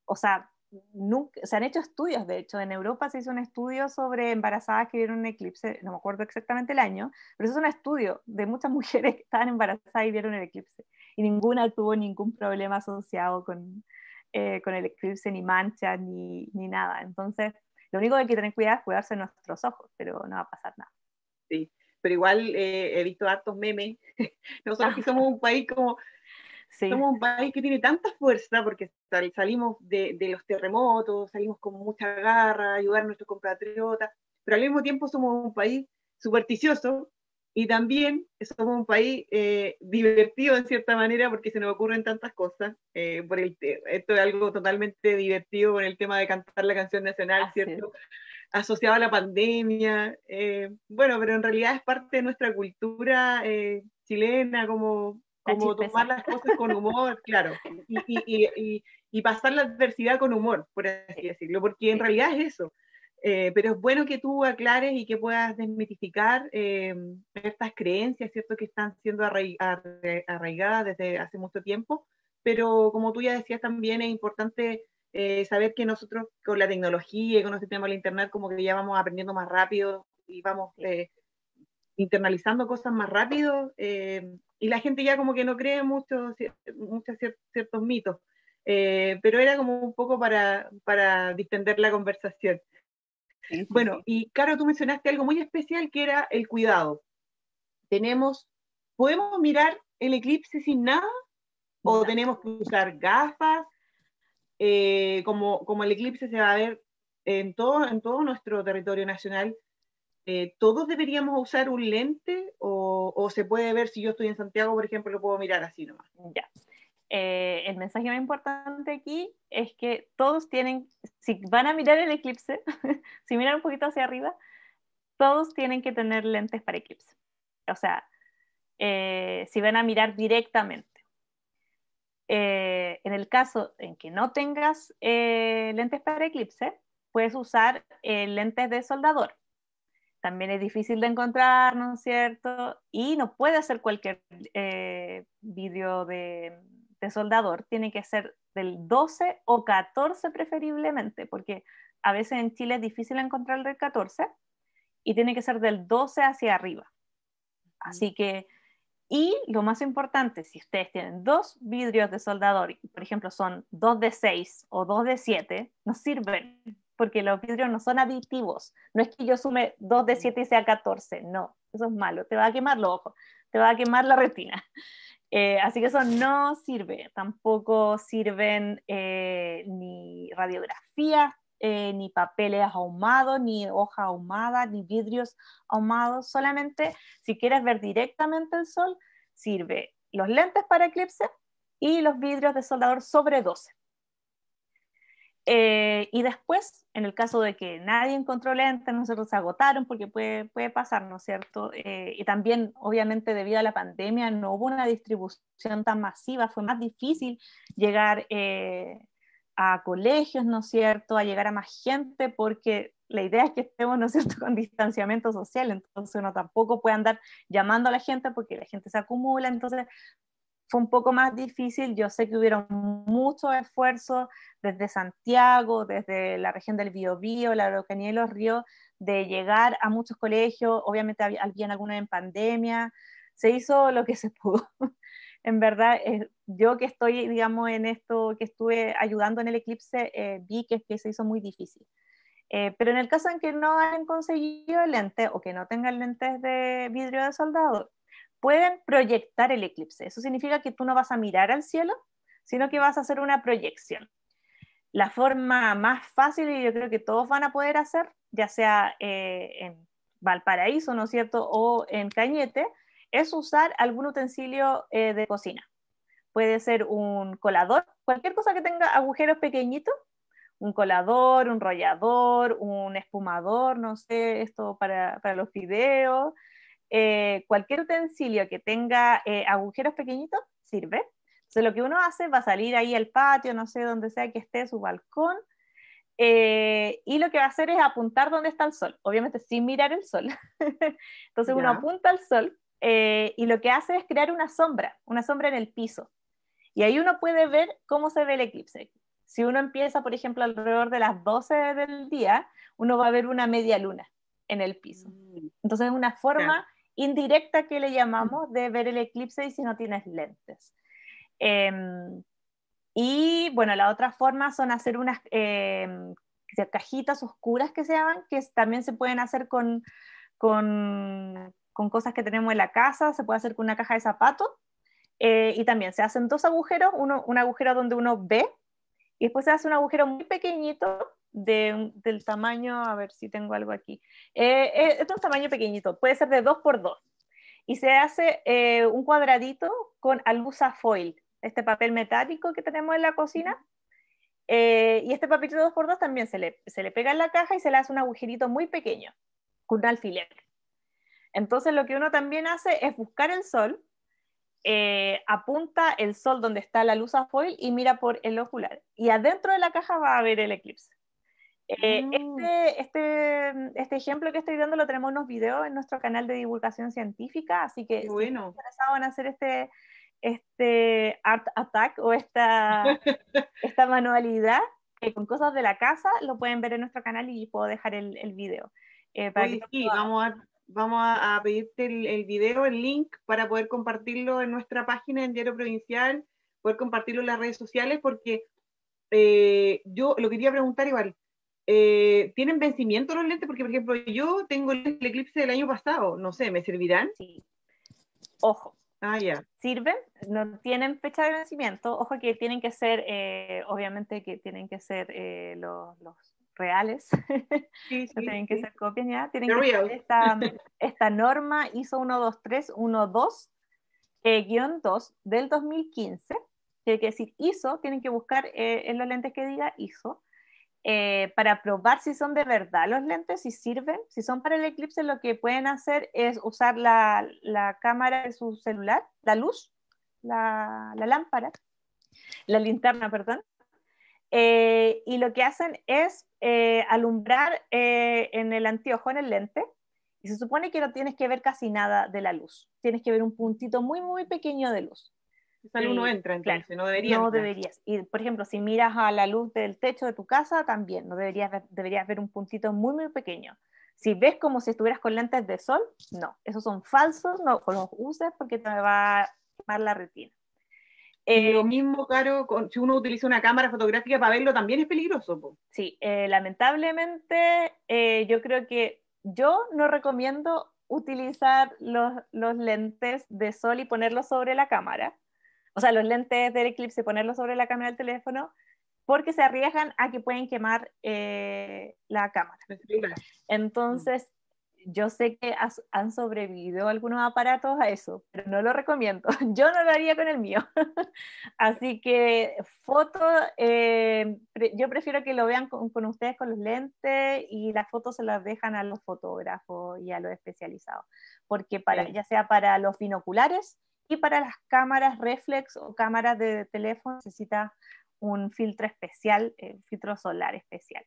o sea, Nunca, se han hecho estudios, de hecho, en Europa se hizo un estudio sobre embarazadas que vieron un eclipse, no me acuerdo exactamente el año, pero eso es un estudio de muchas mujeres que estaban embarazadas y vieron el eclipse, y ninguna tuvo ningún problema asociado con, eh, con el eclipse ni mancha ni, nada. Entonces, lo único que hay que tener cuidado es cuidarse nuestros ojos, pero no va a pasar nada. Sí, pero igual eh, he visto hartos memes. Nosotros ah. somos un país como... Sí. Somos un país que tiene tanta fuerza porque salimos de, de, los terremotos, salimos con mucha garra, ayudar a nuestros compatriotas, pero al mismo tiempo somos un país supersticioso y también somos un país eh, divertido en cierta manera porque se nos ocurren tantas cosas. Eh, por el esto es algo totalmente divertido con el tema de cantar la canción nacional, ¿cierto? Asociado a la pandemia. Eh, bueno, pero en realidad es parte de nuestra cultura chilena, como, como tomar las cosas con humor, claro. Y, y, y, y, pasar la adversidad con humor, por así decirlo, porque en realidad es eso eh, pero es bueno que tú aclares y que puedas desmitificar eh, estas creencias, ¿cierto?, que están siendo arraigadas desde hace mucho tiempo. Pero como tú ya decías también, es importante eh, saber que nosotros con la tecnología y con este tema del Internet, como que ya vamos aprendiendo más rápido y vamos internalizando cosas más rápido. y la gente ya como que no cree muchos ciertos mitos. pero era como un poco para, para distender la conversación bueno, y Caro, tú mencionaste algo muy especial que era el cuidado. Tenemos, ¿podemos mirar el eclipse sin nada? ¿O tenemos que usar gafas? Eh, como, como el eclipse se va a ver en todo, en todo nuestro territorio nacional, eh, ¿todos deberíamos usar un lente o, o, se puede ver si yo estoy en Santiago, por ejemplo, lo puedo mirar así nomás? Ya. Eh, el mensaje más importante aquí es que todos tienen, si van a mirar el eclipse, si miran un poquito hacia arriba, todos tienen que tener lentes para eclipse. O sea, eh, si van a mirar directamente. Eh, en el caso en que no tengas lentes para eclipse, puedes usar lentes de soldador. También es difícil de encontrar, ¿no es cierto? Y no puede hacer cualquier vídeo de, de este soldador tiene que ser del 12 o 14 preferiblemente, porque a veces en Chile es difícil encontrar el 14 y tiene que ser del 12 hacia arriba. Así mm. que, y lo más importante, si ustedes tienen dos vidrios de soldador, por ejemplo, son dos de 6 o dos de 7, no sirven, porque los vidrios no son aditivos. No es que yo sume dos de 7 y sea 14, no, eso es malo, te va a quemar los ojos, te va a quemar la retina. Eh, así que eso no sirve, tampoco sirven eh, ni radiografía, eh, ni papeles ahumados, ni hoja ahumada, ni vidrios ahumados, solamente si quieres ver directamente el sol, sirve los lentes para eclipse y los vidrios de soldador sobre 12. Eh, y después, en el caso de que nadie encontró lentes, nosotros se agotaron porque puede, pasar, ¿no es cierto? Eh, y también, obviamente, debido a la pandemia, no hubo una distribución tan masiva, fue más difícil llegar eh, a colegios, ¿no es cierto?, a llegar a más gente, porque la idea es que estemos, ¿no es cierto?, con distanciamiento social, entonces uno tampoco puede andar llamando a la gente porque la gente se acumula, entonces fue un poco más difícil. Yo sé que hubieron muchos esfuerzos desde Santiago, desde la región del Biobío, la Araucanía y los ríos, de llegar a muchos colegios. Obviamente había, habían algunos en pandemia. Se hizo lo que se pudo. en verdad, eh, yo que estoy, digamos, en esto, que estuve ayudando en el eclipse, eh, vi que, que, se hizo muy difícil. Eh, pero en el caso en que no hayan conseguido el lente o que no tengan lentes de vidrio de soldado, pueden proyectar el eclipse. Eso significa que tú no vas a mirar al cielo, sino que vas a hacer una proyección. La forma más fácil, y yo creo que todos van a poder hacer, ya sea eh, en Valparaíso, ¿no es cierto?, o en Cañete, es usar algún utensilio eh, de cocina. Puede ser un colador, cualquier cosa que tenga agujeros pequeñitos, un colador, un rollador, un espumador, no sé, esto para, para los fideos, eh, cualquier utensilio que tenga eh, agujeros pequeñitos sirve. Entonces lo que uno hace va a salir ahí al patio, no sé, donde sea que esté su balcón, eh, y lo que va a hacer es apuntar dónde está el sol, obviamente sin mirar el sol. Entonces uno apunta al sol y lo que hace es crear una sombra, una sombra en el piso. Y ahí uno puede ver cómo se ve el eclipse. Si uno empieza, por ejemplo, alrededor de las 12 del día, uno va a ver una media luna en el piso. Mm. Entonces es una forma indirecta que le llamamos de ver el eclipse y si no tienes lentes. Em, y bueno, la otra forma son hacer unas em, cajitas oscuras que se llaman, que también se pueden hacer con, con, cosas que tenemos en la casa, se puede hacer con una caja de zapatos. Eh, y también se hacen dos agujeros, uno, un agujero donde uno ve y después se hace un agujero muy pequeñito del tamaño, a ver si tengo algo aquí. Eh, eh es, un tamaño pequeñito, puede ser de 2 x 2 Y se hace eh, un cuadradito con aluza foil, este papel metálico que tenemos en la cocina. Eh, y este papel de 2 x 2 también se le, se le pega en la caja y se le hace un agujerito muy pequeño, con un alfiler. Entonces lo que uno también hace es buscar el sol, apunta el sol donde está la luz foil y mira por el ocular. Y adentro de la caja va a ver el eclipse. Eh, ah. este, este, mm, este, ejemplo que estoy dando lo tenemos en unos videos en nuestro canal de divulgación científica, así que bueno. si están interesados en hacer este, este art attack o esta, esta manualidad eh, con cosas de la casa, lo pueden ver en nuestro canal y puedo dejar el, video. Eh, sí, vamos a, vamos a pedirte el, el, video, el link, para poder compartirlo en nuestra página en Diario Provincial, poder compartirlo en las redes sociales, porque yo lo quería preguntar igual eh, ¿tienen vencimiento los lentes? Porque, por ejemplo, yo tengo el eclipse del año pasado, no sé, ¿me servirán? Sí. Ojo. Ah, ya. Sirven, no tienen fecha de vencimiento. Ojo que tienen que ser, eh, obviamente, que tienen que ser eh, los, reales. Sí, sí, no tienen que ser copias, ¿ya? Tienen que ser esta, esta, norma ISO 12312-2 del 2015. Tiene que decir ISO, tienen que buscar en los lentes que diga ISO eh, para probar si son de verdad los lentes, si sirven, si son para el eclipse, lo que pueden hacer es usar la, cámara de su celular, la luz, la, lámpara, la linterna, perdón. Eh, y lo que hacen es eh, alumbrar en el anteojo, en el lente, y se supone que no tienes que ver casi nada de la luz, tienes que ver un puntito muy, muy pequeño de luz. Esa luz no eh, entra entonces, no deberías. No deberías. Y por ejemplo, si miras a la luz del techo de tu casa, también no deberías ver, deberías ver un puntito muy, muy pequeño. Si ves como si estuvieras con lentes de sol, no, esos son falsos, no los uses porque te va a quemar la retina. lo eh, mismo, claro, si uno utiliza una cámara fotográfica para verlo, también es peligroso. Sí, eh, lamentablemente yo creo que yo no recomiendo utilizar los, los lentes de sol y ponerlos sobre la cámara o sea, los lentes del eclipse, ponerlos sobre la cámara del teléfono, porque se arriesgan a que pueden quemar eh, la cámara. Entonces, yo sé que han sobrevivido algunos aparatos a eso, pero no lo recomiendo. Yo no lo haría con el mío. Así que foto, eh, yo prefiero que lo vean con, con, ustedes con los lentes y las fotos se las dejan a los fotógrafos y a los especializados, porque para, ya sea para los binoculares, y para las cámaras reflex o cámaras de teléfono necesita un filtro especial, eh, un filtro solar especial.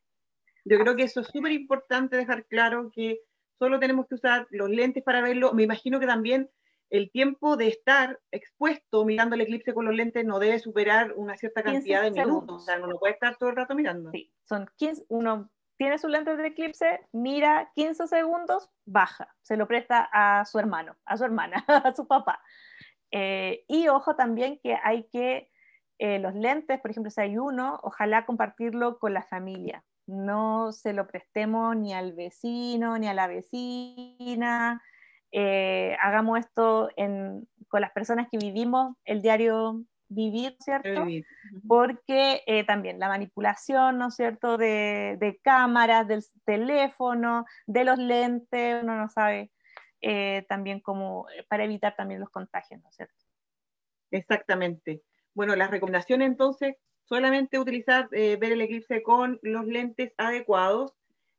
Yo creo que eso es súper importante dejar claro que solo tenemos que usar los lentes para verlo. Me imagino que también el tiempo de estar expuesto mirando el eclipse con los lentes no debe superar una cierta cantidad de minutos. O sea, no lo puede estar todo el rato mirando. Sí, son 15, uno tiene sus lentes de eclipse, mira 15 segundos, baja, se lo presta a su hermano, a su hermana, a su papá. Eh, y ojo también que hay que, eh, los lentes, por ejemplo, si hay uno, ojalá compartirlo con la familia. No se lo prestemos ni al vecino, ni a la vecina. Eh, hagamos esto con las personas que vivimos el diario vivir, ¿cierto? Porque también la manipulación, ¿no es cierto?, de, cámaras, del teléfono, de los lentes, uno no sabe eh, también como eh, para evitar también los contagios, ¿no es cierto? Exactamente. Bueno, la recomendación entonces, solamente utilizar, eh, ver el eclipse con los lentes adecuados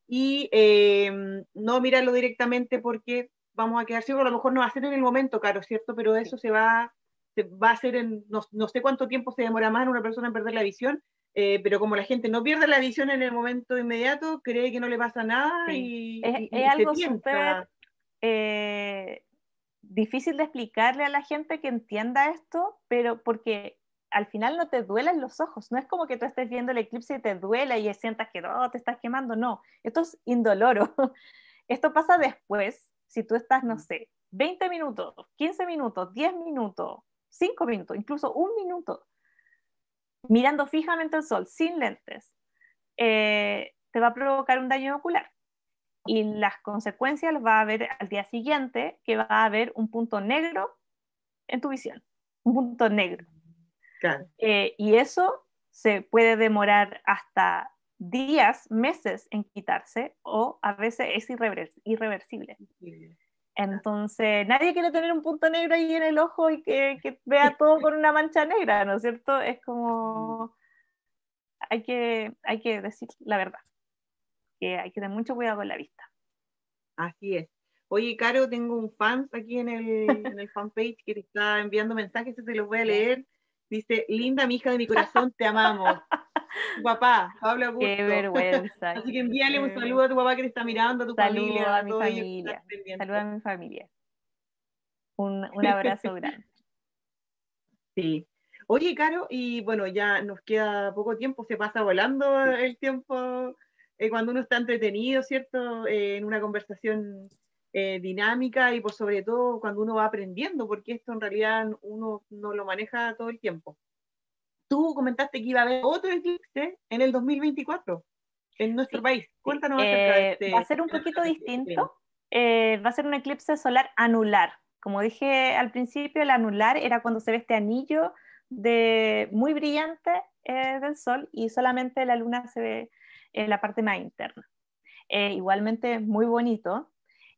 y em, no mirarlo directamente porque vamos a quedar ciegos, a lo mejor no va a ser en el momento, claro, ¿cierto? Pero eso se va, va a hacer en, no, sé cuánto tiempo se demora más en una persona en perder la visión, pero como la gente no pierde la visión en el momento inmediato, cree que no le pasa nada y, es, algo se piensa, eh, difícil de explicarle a la gente que entienda esto, pero porque al final no te duelen los ojos, no es como que tú estés viendo el eclipse y te duela y sientas que oh, te estás quemando, no, esto es indoloro. Esto pasa después, si tú estás, no sé, 20 minutos, 15 minutos, 10 minutos, 5 minutos, incluso un minuto, mirando fijamente el sol sin lentes, eh, te va a provocar un daño ocular y las consecuencias las va a ver al día siguiente, que va a haber un punto negro en tu visión, un punto negro. Eh, y eso se puede demorar hasta días, meses en quitarse o a veces es irreversible. Entonces, nadie quiere tener un punto negro ahí en el ojo y que, que vea todo con una mancha negra, ¿no es cierto? Es como, hay que, hay que decir la verdad hay que tener mucho cuidado con la vista. Así es. Oye, Caro, tengo un fan aquí en el, en el fanpage que te está enviando mensajes, te los voy a leer. Dice, linda mi hija de mi corazón, te amamos. papá, Pablo Augusto. Qué vergüenza. Así que envíale un saludo a tu papá que te está mirando, a tu familia. A mi familia. Saluda a mi familia. Un, un abrazo grande. Sí. Oye, Caro, y bueno, ya nos queda poco tiempo, se pasa volando el tiempo eh, cuando uno está entretenido, ¿cierto? Eh, en una conversación eh, dinámica y por sobre todo cuando uno va aprendiendo, porque esto en realidad uno no lo maneja todo el tiempo. Tú comentaste que iba a haber otro eclipse en el 2024 en nuestro país. Cuéntanos de este. Va a ser un poquito este distinto. va a ser un eclipse solar anular. Como dije al principio, el anular era cuando se ve este anillo muy brillante del sol y solamente la luna se ve en la parte más interna. Eh, igualmente muy bonito.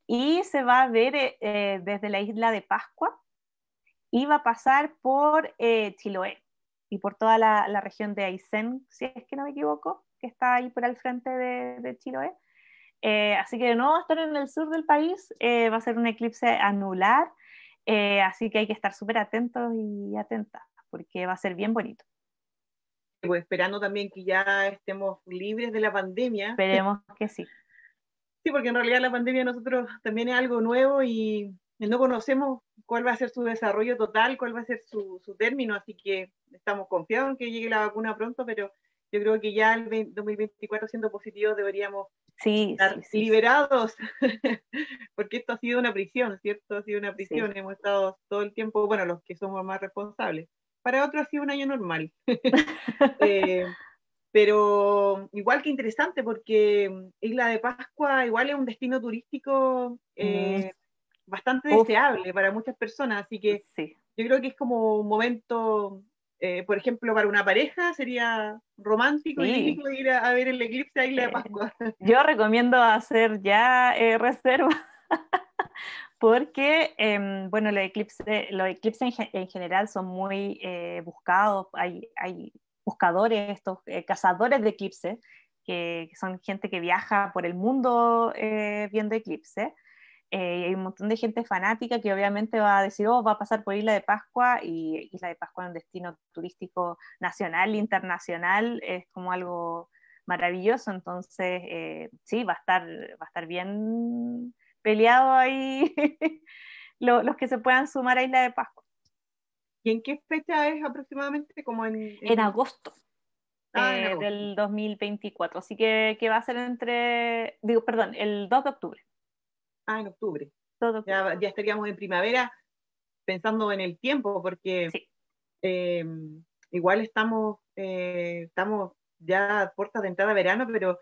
Y se va a ver eh, eh, desde la isla de Pascua y va a pasar por Chiloé y por toda la, región de Aysén, si es que no me equivoco, que está ahí por al frente de, Chiloé. así que de nuevo estar en el sur del país, va a ser un eclipse anular, así que hay que estar súper atentos y atentas, porque va a ser bien bonito. Pues, esperando también que ya estemos libres de la pandemia. Esperemos que sí. Sí, porque en realidad la pandemia nosotros también es algo nuevo y no conocemos cuál va a ser su desarrollo total, cuál va a ser su, término, así que estamos confiados en que llegue la vacuna pronto, pero yo creo que ya el 2024 siendo positivo deberíamos estar liberados, porque esto ha sido una prisión, ¿cierto? Ha sido una prisión, hemos estado todo el tiempo, bueno, los que somos más responsables para otros ha sido un año normal. Eh, pero igual que interesante porque Isla de Pascua igual es un destino turístico eh, mm. bastante deseable para muchas personas, así que yo creo que es como un momento, eh, por ejemplo, para una pareja sería romántico ir a, ver el eclipse a Isla de Pascua. Yo recomiendo hacer ya reserva porque, em, bueno, los eclipses, los eclipses en, general son muy eh, buscados, hay, hay, buscadores, estos eh, cazadores de eclipses, que, son gente que viaja por el mundo eh, viendo eclipses. hay un montón de gente fanática que obviamente va a decir, oh, va a pasar por Isla de Pascua y Isla de Pascua es un destino turístico nacional, internacional, es como algo maravilloso, entonces sí, va a estar, va a estar bien peleado ahí los, que se puedan sumar a Isla de Pascua. ¿Y en qué fecha es aproximadamente? Como en, ah, eh, agosto. del 2024, así que, que va a ser entre, digo, perdón, el 2 de octubre. Ah, en octubre. ya, estaríamos en primavera pensando en el tiempo, porque em, igual estamos, eh, estamos ya a puertas de entrada a verano, pero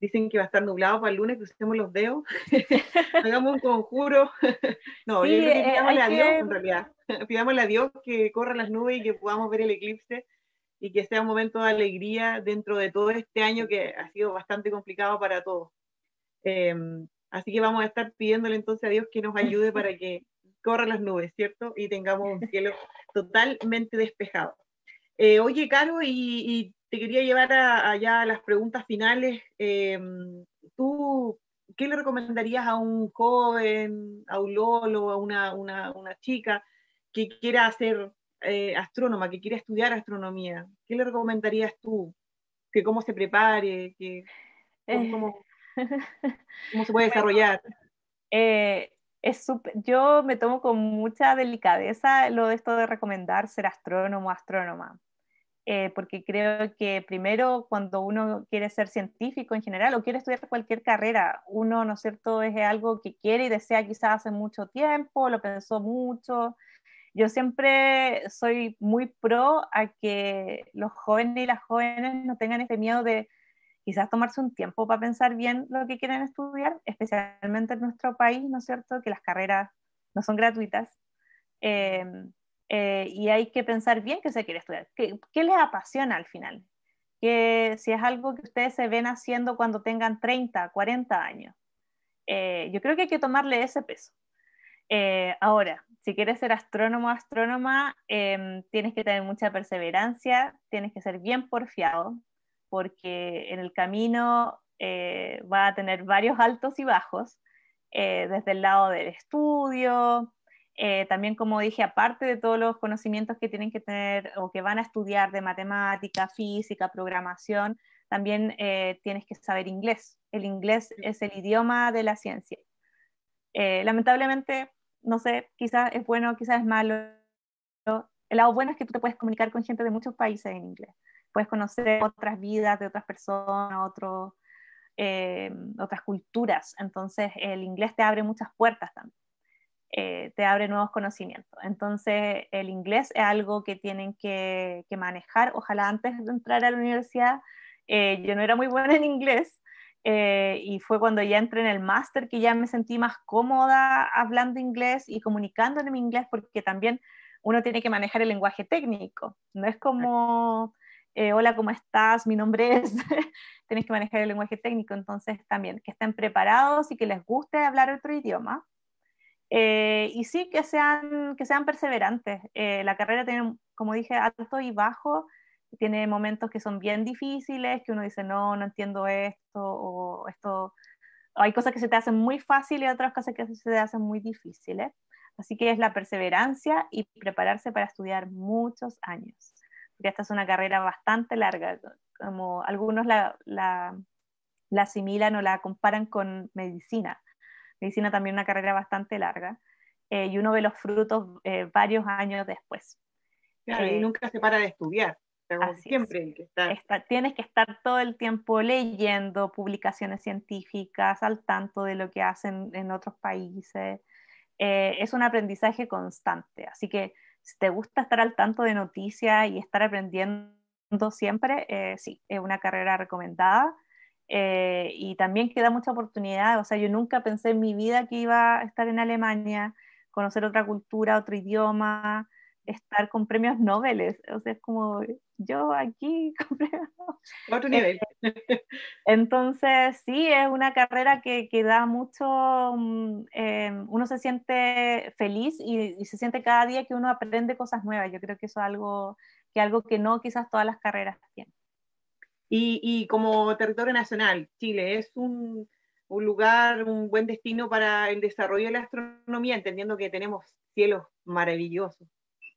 dicen que va a estar nublado para el lunes, crucemos los dedos, hagamos un conjuro. no, sí, pidámosle a Dios, que... Eh, en realidad, pidámosle a Dios que corra las nubes y que podamos ver el eclipse y que sea un momento de alegría dentro de todo este año que ha sido bastante complicado para todos. Em, así que vamos a estar pidiéndole entonces a Dios que nos ayude para que corran las nubes, ¿cierto? Y tengamos un cielo totalmente despejado. Eh, oye, Caro, y, y te quería llevar allá a las preguntas finales. Em, ¿Tú qué le recomendarías a un joven, a un lolo, a una, chica que quiera ser eh, astrónoma, que quiera estudiar astronomía? ¿Qué le recomendarías tú? ¿Que cómo se prepare? Que, cómo, eh, se puede desarrollar? Eh, es yo me tomo con mucha delicadeza lo de esto de recomendar ser astrónomo, astrónoma eh, porque creo que primero cuando uno quiere ser científico en general o quiere estudiar cualquier carrera, uno, ¿no es cierto?, es algo que quiere y desea quizás hace mucho tiempo, lo pensó mucho. Yo siempre soy muy pro a que los jóvenes y las jóvenes no tengan este miedo de quizás tomarse un tiempo para pensar bien lo que quieren estudiar, especialmente en nuestro país, ¿no es cierto?, que las carreras no son gratuitas. Eh, eh, y hay que pensar bien qué se quiere estudiar, qué, les apasiona al final, que si es algo que ustedes se ven haciendo cuando tengan 30, 40 años. Eh, yo creo que hay que tomarle ese peso. Eh, ahora, si quieres ser astrónomo o astrónoma, em, tienes que tener mucha perseverancia, tienes que ser bien porfiado, porque en el camino va a tener varios altos y bajos, desde el lado del estudio, eh, también, como dije, aparte de todos los conocimientos que tienen que tener o que van a estudiar de matemática, física, programación, también eh, tienes que saber inglés. El inglés es el idioma de la ciencia. Eh, lamentablemente, no sé, quizás es bueno, quizás es malo. El lado bueno es que tú te puedes comunicar con gente de muchos países en inglés. Puedes conocer otras vidas de otras personas, otras culturas. Entonces, el inglés te abre muchas puertas también. Eh, te abre nuevos conocimientos. Entonces, el inglés es algo que tienen que, manejar. Ojalá antes de entrar a la universidad, eh, yo no era muy buena en inglés eh, y fue cuando ya entré en el máster que ya me sentí más cómoda hablando inglés y comunicándome en inglés porque también uno tiene que manejar el lenguaje técnico. No es como... hola, ¿cómo estás? Mi nombre es, tienes que manejar el lenguaje técnico, entonces también que estén preparados y que les guste hablar otro idioma, eh, y sí, que sean, que sean perseverantes. Eh, la carrera tiene, como dije, alto y bajo tiene momentos que son bien difíciles, que uno dice, no, no entiendo esto, o esto... Hay cosas que se te hacen muy fáciles y otras cosas que se te hacen muy difíciles. Así que es la perseverancia y prepararse para estudiar muchos años. Porque esta es una carrera bastante larga. Como algunos la, la, la asimilan o la comparan con medicina Medicina también una carrera bastante larga. Eh, y uno ve los frutos eh, varios años después. y eh, nunca se para de estudiar. siempre tienes que estar todo el tiempo leyendo publicaciones científicas, al tanto de lo que hacen en otros países. es un aprendizaje constante. Así que si te gusta estar al tanto de noticias y estar aprendiendo siempre, sí, es una carrera recomendada. Eh, y también queda mucha oportunidad, o sea, yo nunca pensé en mi vida que iba a estar en Alemania, conocer otra cultura, otro idioma, estar con premios Nobel, o sea, es como yo aquí con premios Otro entonces, sí, es una carrera que, que da mucho, mm, em, uno se siente feliz y, y, se siente cada día que uno aprende cosas nuevas, yo creo que eso es algo que, algo que no quizás todas las carreras tienen. Y, como territorio nacional, Chile es un, un lugar, un buen destino para el desarrollo de la astronomía, entendiendo que tenemos cielos maravillosos,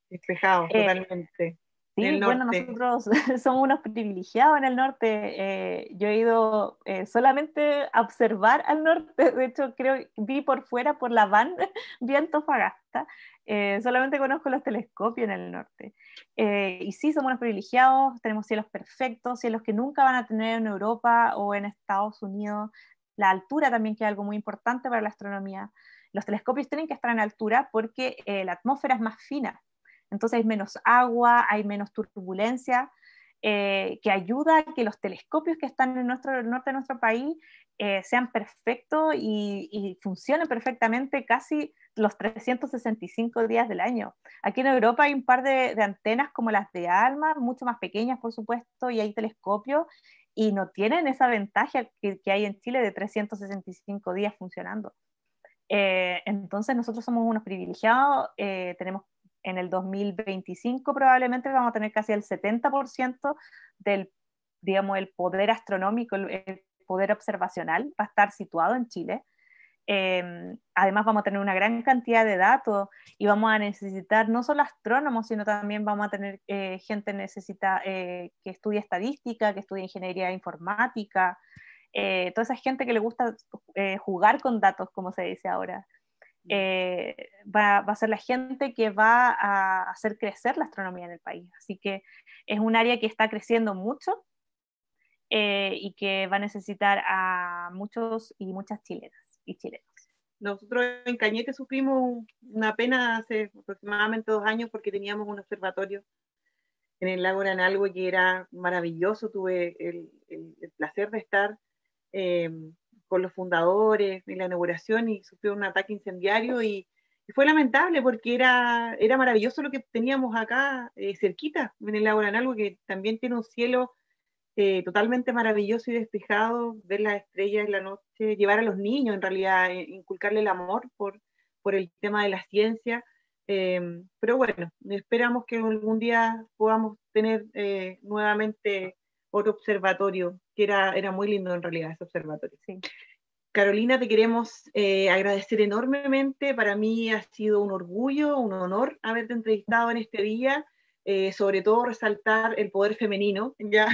despejados eh, totalmente. Sí, bueno, nosotros somos unos privilegiados en el norte. Eh, yo he ido eh, solamente a observar al norte, de hecho creo vi por fuera, por la van, vi Antofagasta, eh, solamente conozco los telescopios en el norte. Eh, y sí, somos unos privilegiados, tenemos cielos perfectos, cielos que nunca van a tener en Europa o en Estados Unidos. La altura también que es algo muy importante para la astronomía. Los telescopios tienen que estar en altura porque eh, la atmósfera es más fina. Entonces hay menos agua, hay menos turbulencia, que ayuda a que los telescopios que están en nuestro, el norte de nuestro país sean perfectos y, y funcionen perfectamente casi los 365 días del año. Aquí en Europa hay un par de, antenas como las de Alma, mucho más pequeñas, por supuesto, y hay telescopios, y no tienen esa ventaja que, hay en Chile de 365 días funcionando. Eh, entonces nosotros somos unos privilegiados, eh, tenemos en el 2025 probablemente vamos a tener casi el 70% del, digamos, el poder astronómico, el poder observacional va a estar situado en Chile. Em, además vamos a tener una gran cantidad de datos y vamos a necesitar no solo astrónomos, sino también vamos a tener eh, gente necesita, eh, que estudia estadística, que estudia ingeniería informática, eh, toda esa gente que le gusta jugar con datos, como se dice ahora. Mm. Va, va, a ser la gente que va a hacer crecer la astronomía en el país. Así que es un área que está creciendo mucho y que va a necesitar a muchos y muchas chilenas. Nosotros en Cañete sufrimos una pena hace aproximadamente dos años porque teníamos un observatorio en el lago Ranalgo que era maravilloso. Tuve el, placer de estar em, con los fundadores en la inauguración y sufrió un ataque incendiario y, fue lamentable porque era, era maravilloso lo que teníamos acá eh, cerquita en el lago Ranalgo que también tiene un cielo eh, totalmente maravilloso y despejado, ver las estrellas en la noche, llevar a los niños en realidad, eh, inculcarle el amor por, el tema de la ciencia. Eh, pero bueno, esperamos que algún día podamos tener nuevamente otro observatorio, que era, era muy lindo en realidad ese observatorio. Carolina, te queremos agradecer enormemente. Para mí ha sido un orgullo, un honor haberte entrevistado en este día eh, sobre todo resaltar el poder femenino. Ya,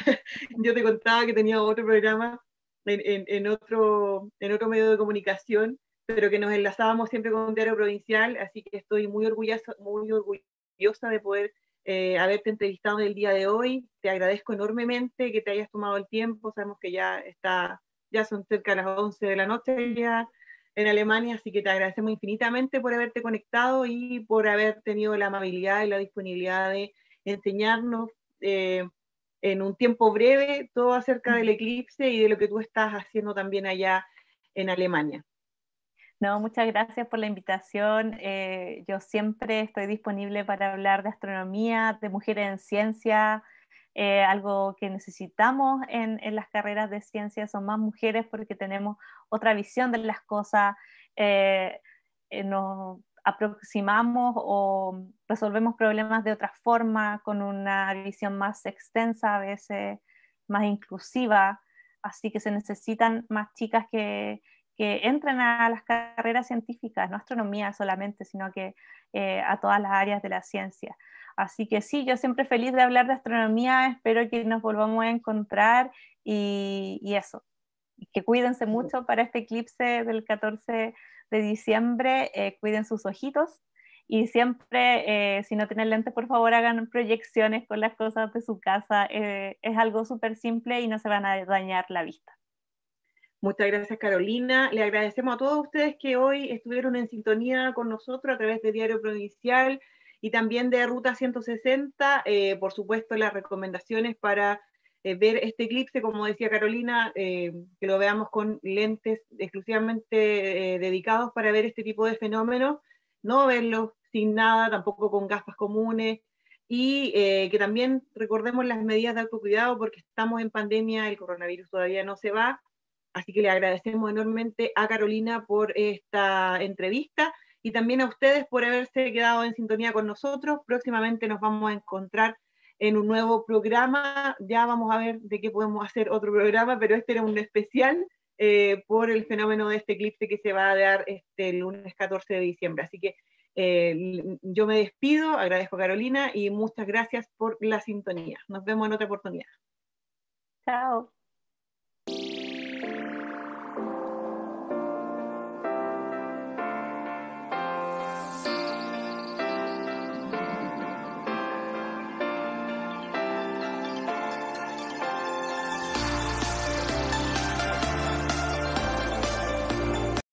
yo te contaba que tenía otro programa en, en, otro, en otro medio de comunicación, pero que nos enlazábamos siempre con un Diario Provincial, así que estoy muy orgullosa, muy orgullosa de poder eh, haberte entrevistado en el día de hoy. Te agradezco enormemente que te hayas tomado el tiempo, sabemos que ya está ya son cerca de las 11 de la noche ya en Alemania, así que te agradecemos infinitamente por haberte conectado y por haber tenido la amabilidad y la disponibilidad de enseñarnos eh, en un tiempo breve todo acerca del eclipse y de lo que tú estás haciendo también allá en Alemania. No, muchas gracias por la invitación. Eh, yo siempre estoy disponible para hablar de astronomía, de mujeres en ciencia, eh, algo que necesitamos en, las carreras de ciencia, son más mujeres porque tenemos otra visión de las cosas, eh, eh, nos aproximamos o resolvemos problemas de otra forma, con una visión más extensa, a veces más inclusiva, así que se necesitan más chicas que, entren a las carreras científicas, no astronomía solamente, sino que a todas las áreas de la ciencia. Así que sí, yo siempre feliz de hablar de astronomía, espero que nos volvamos a encontrar y, eso. Que cuídense mucho para este eclipse del 14 de diciembre, eh, cuiden sus ojitos y siempre, eh, si no tienen lentes, por favor hagan proyecciones con las cosas de su casa. Eh, es algo súper simple y no se van a dañar la vista. Muchas gracias Carolina. Le agradecemos a todos ustedes que hoy estuvieron en sintonía con nosotros a través de Diario Provincial. Y también de Ruta 160, eh, por supuesto, las recomendaciones para eh, ver este eclipse, como decía Carolina, eh, que lo veamos con lentes exclusivamente dedicados para ver este tipo de fenómenos, no verlos sin nada, tampoco con gafas comunes, y que también recordemos las medidas de autocuidado porque estamos en pandemia, el coronavirus todavía no se va, así que le agradecemos enormemente a Carolina por esta entrevista y también a ustedes por haberse quedado en sintonía con nosotros. Próximamente nos vamos a encontrar en un nuevo programa. Ya vamos a ver de qué podemos hacer otro programa, pero este era un especial eh, por el fenómeno de este eclipse que se va a dar este lunes 14 de diciembre. Así que eh, yo me despido, agradezco a Carolina y muchas gracias por la sintonía. Nos vemos en otra oportunidad. Chao.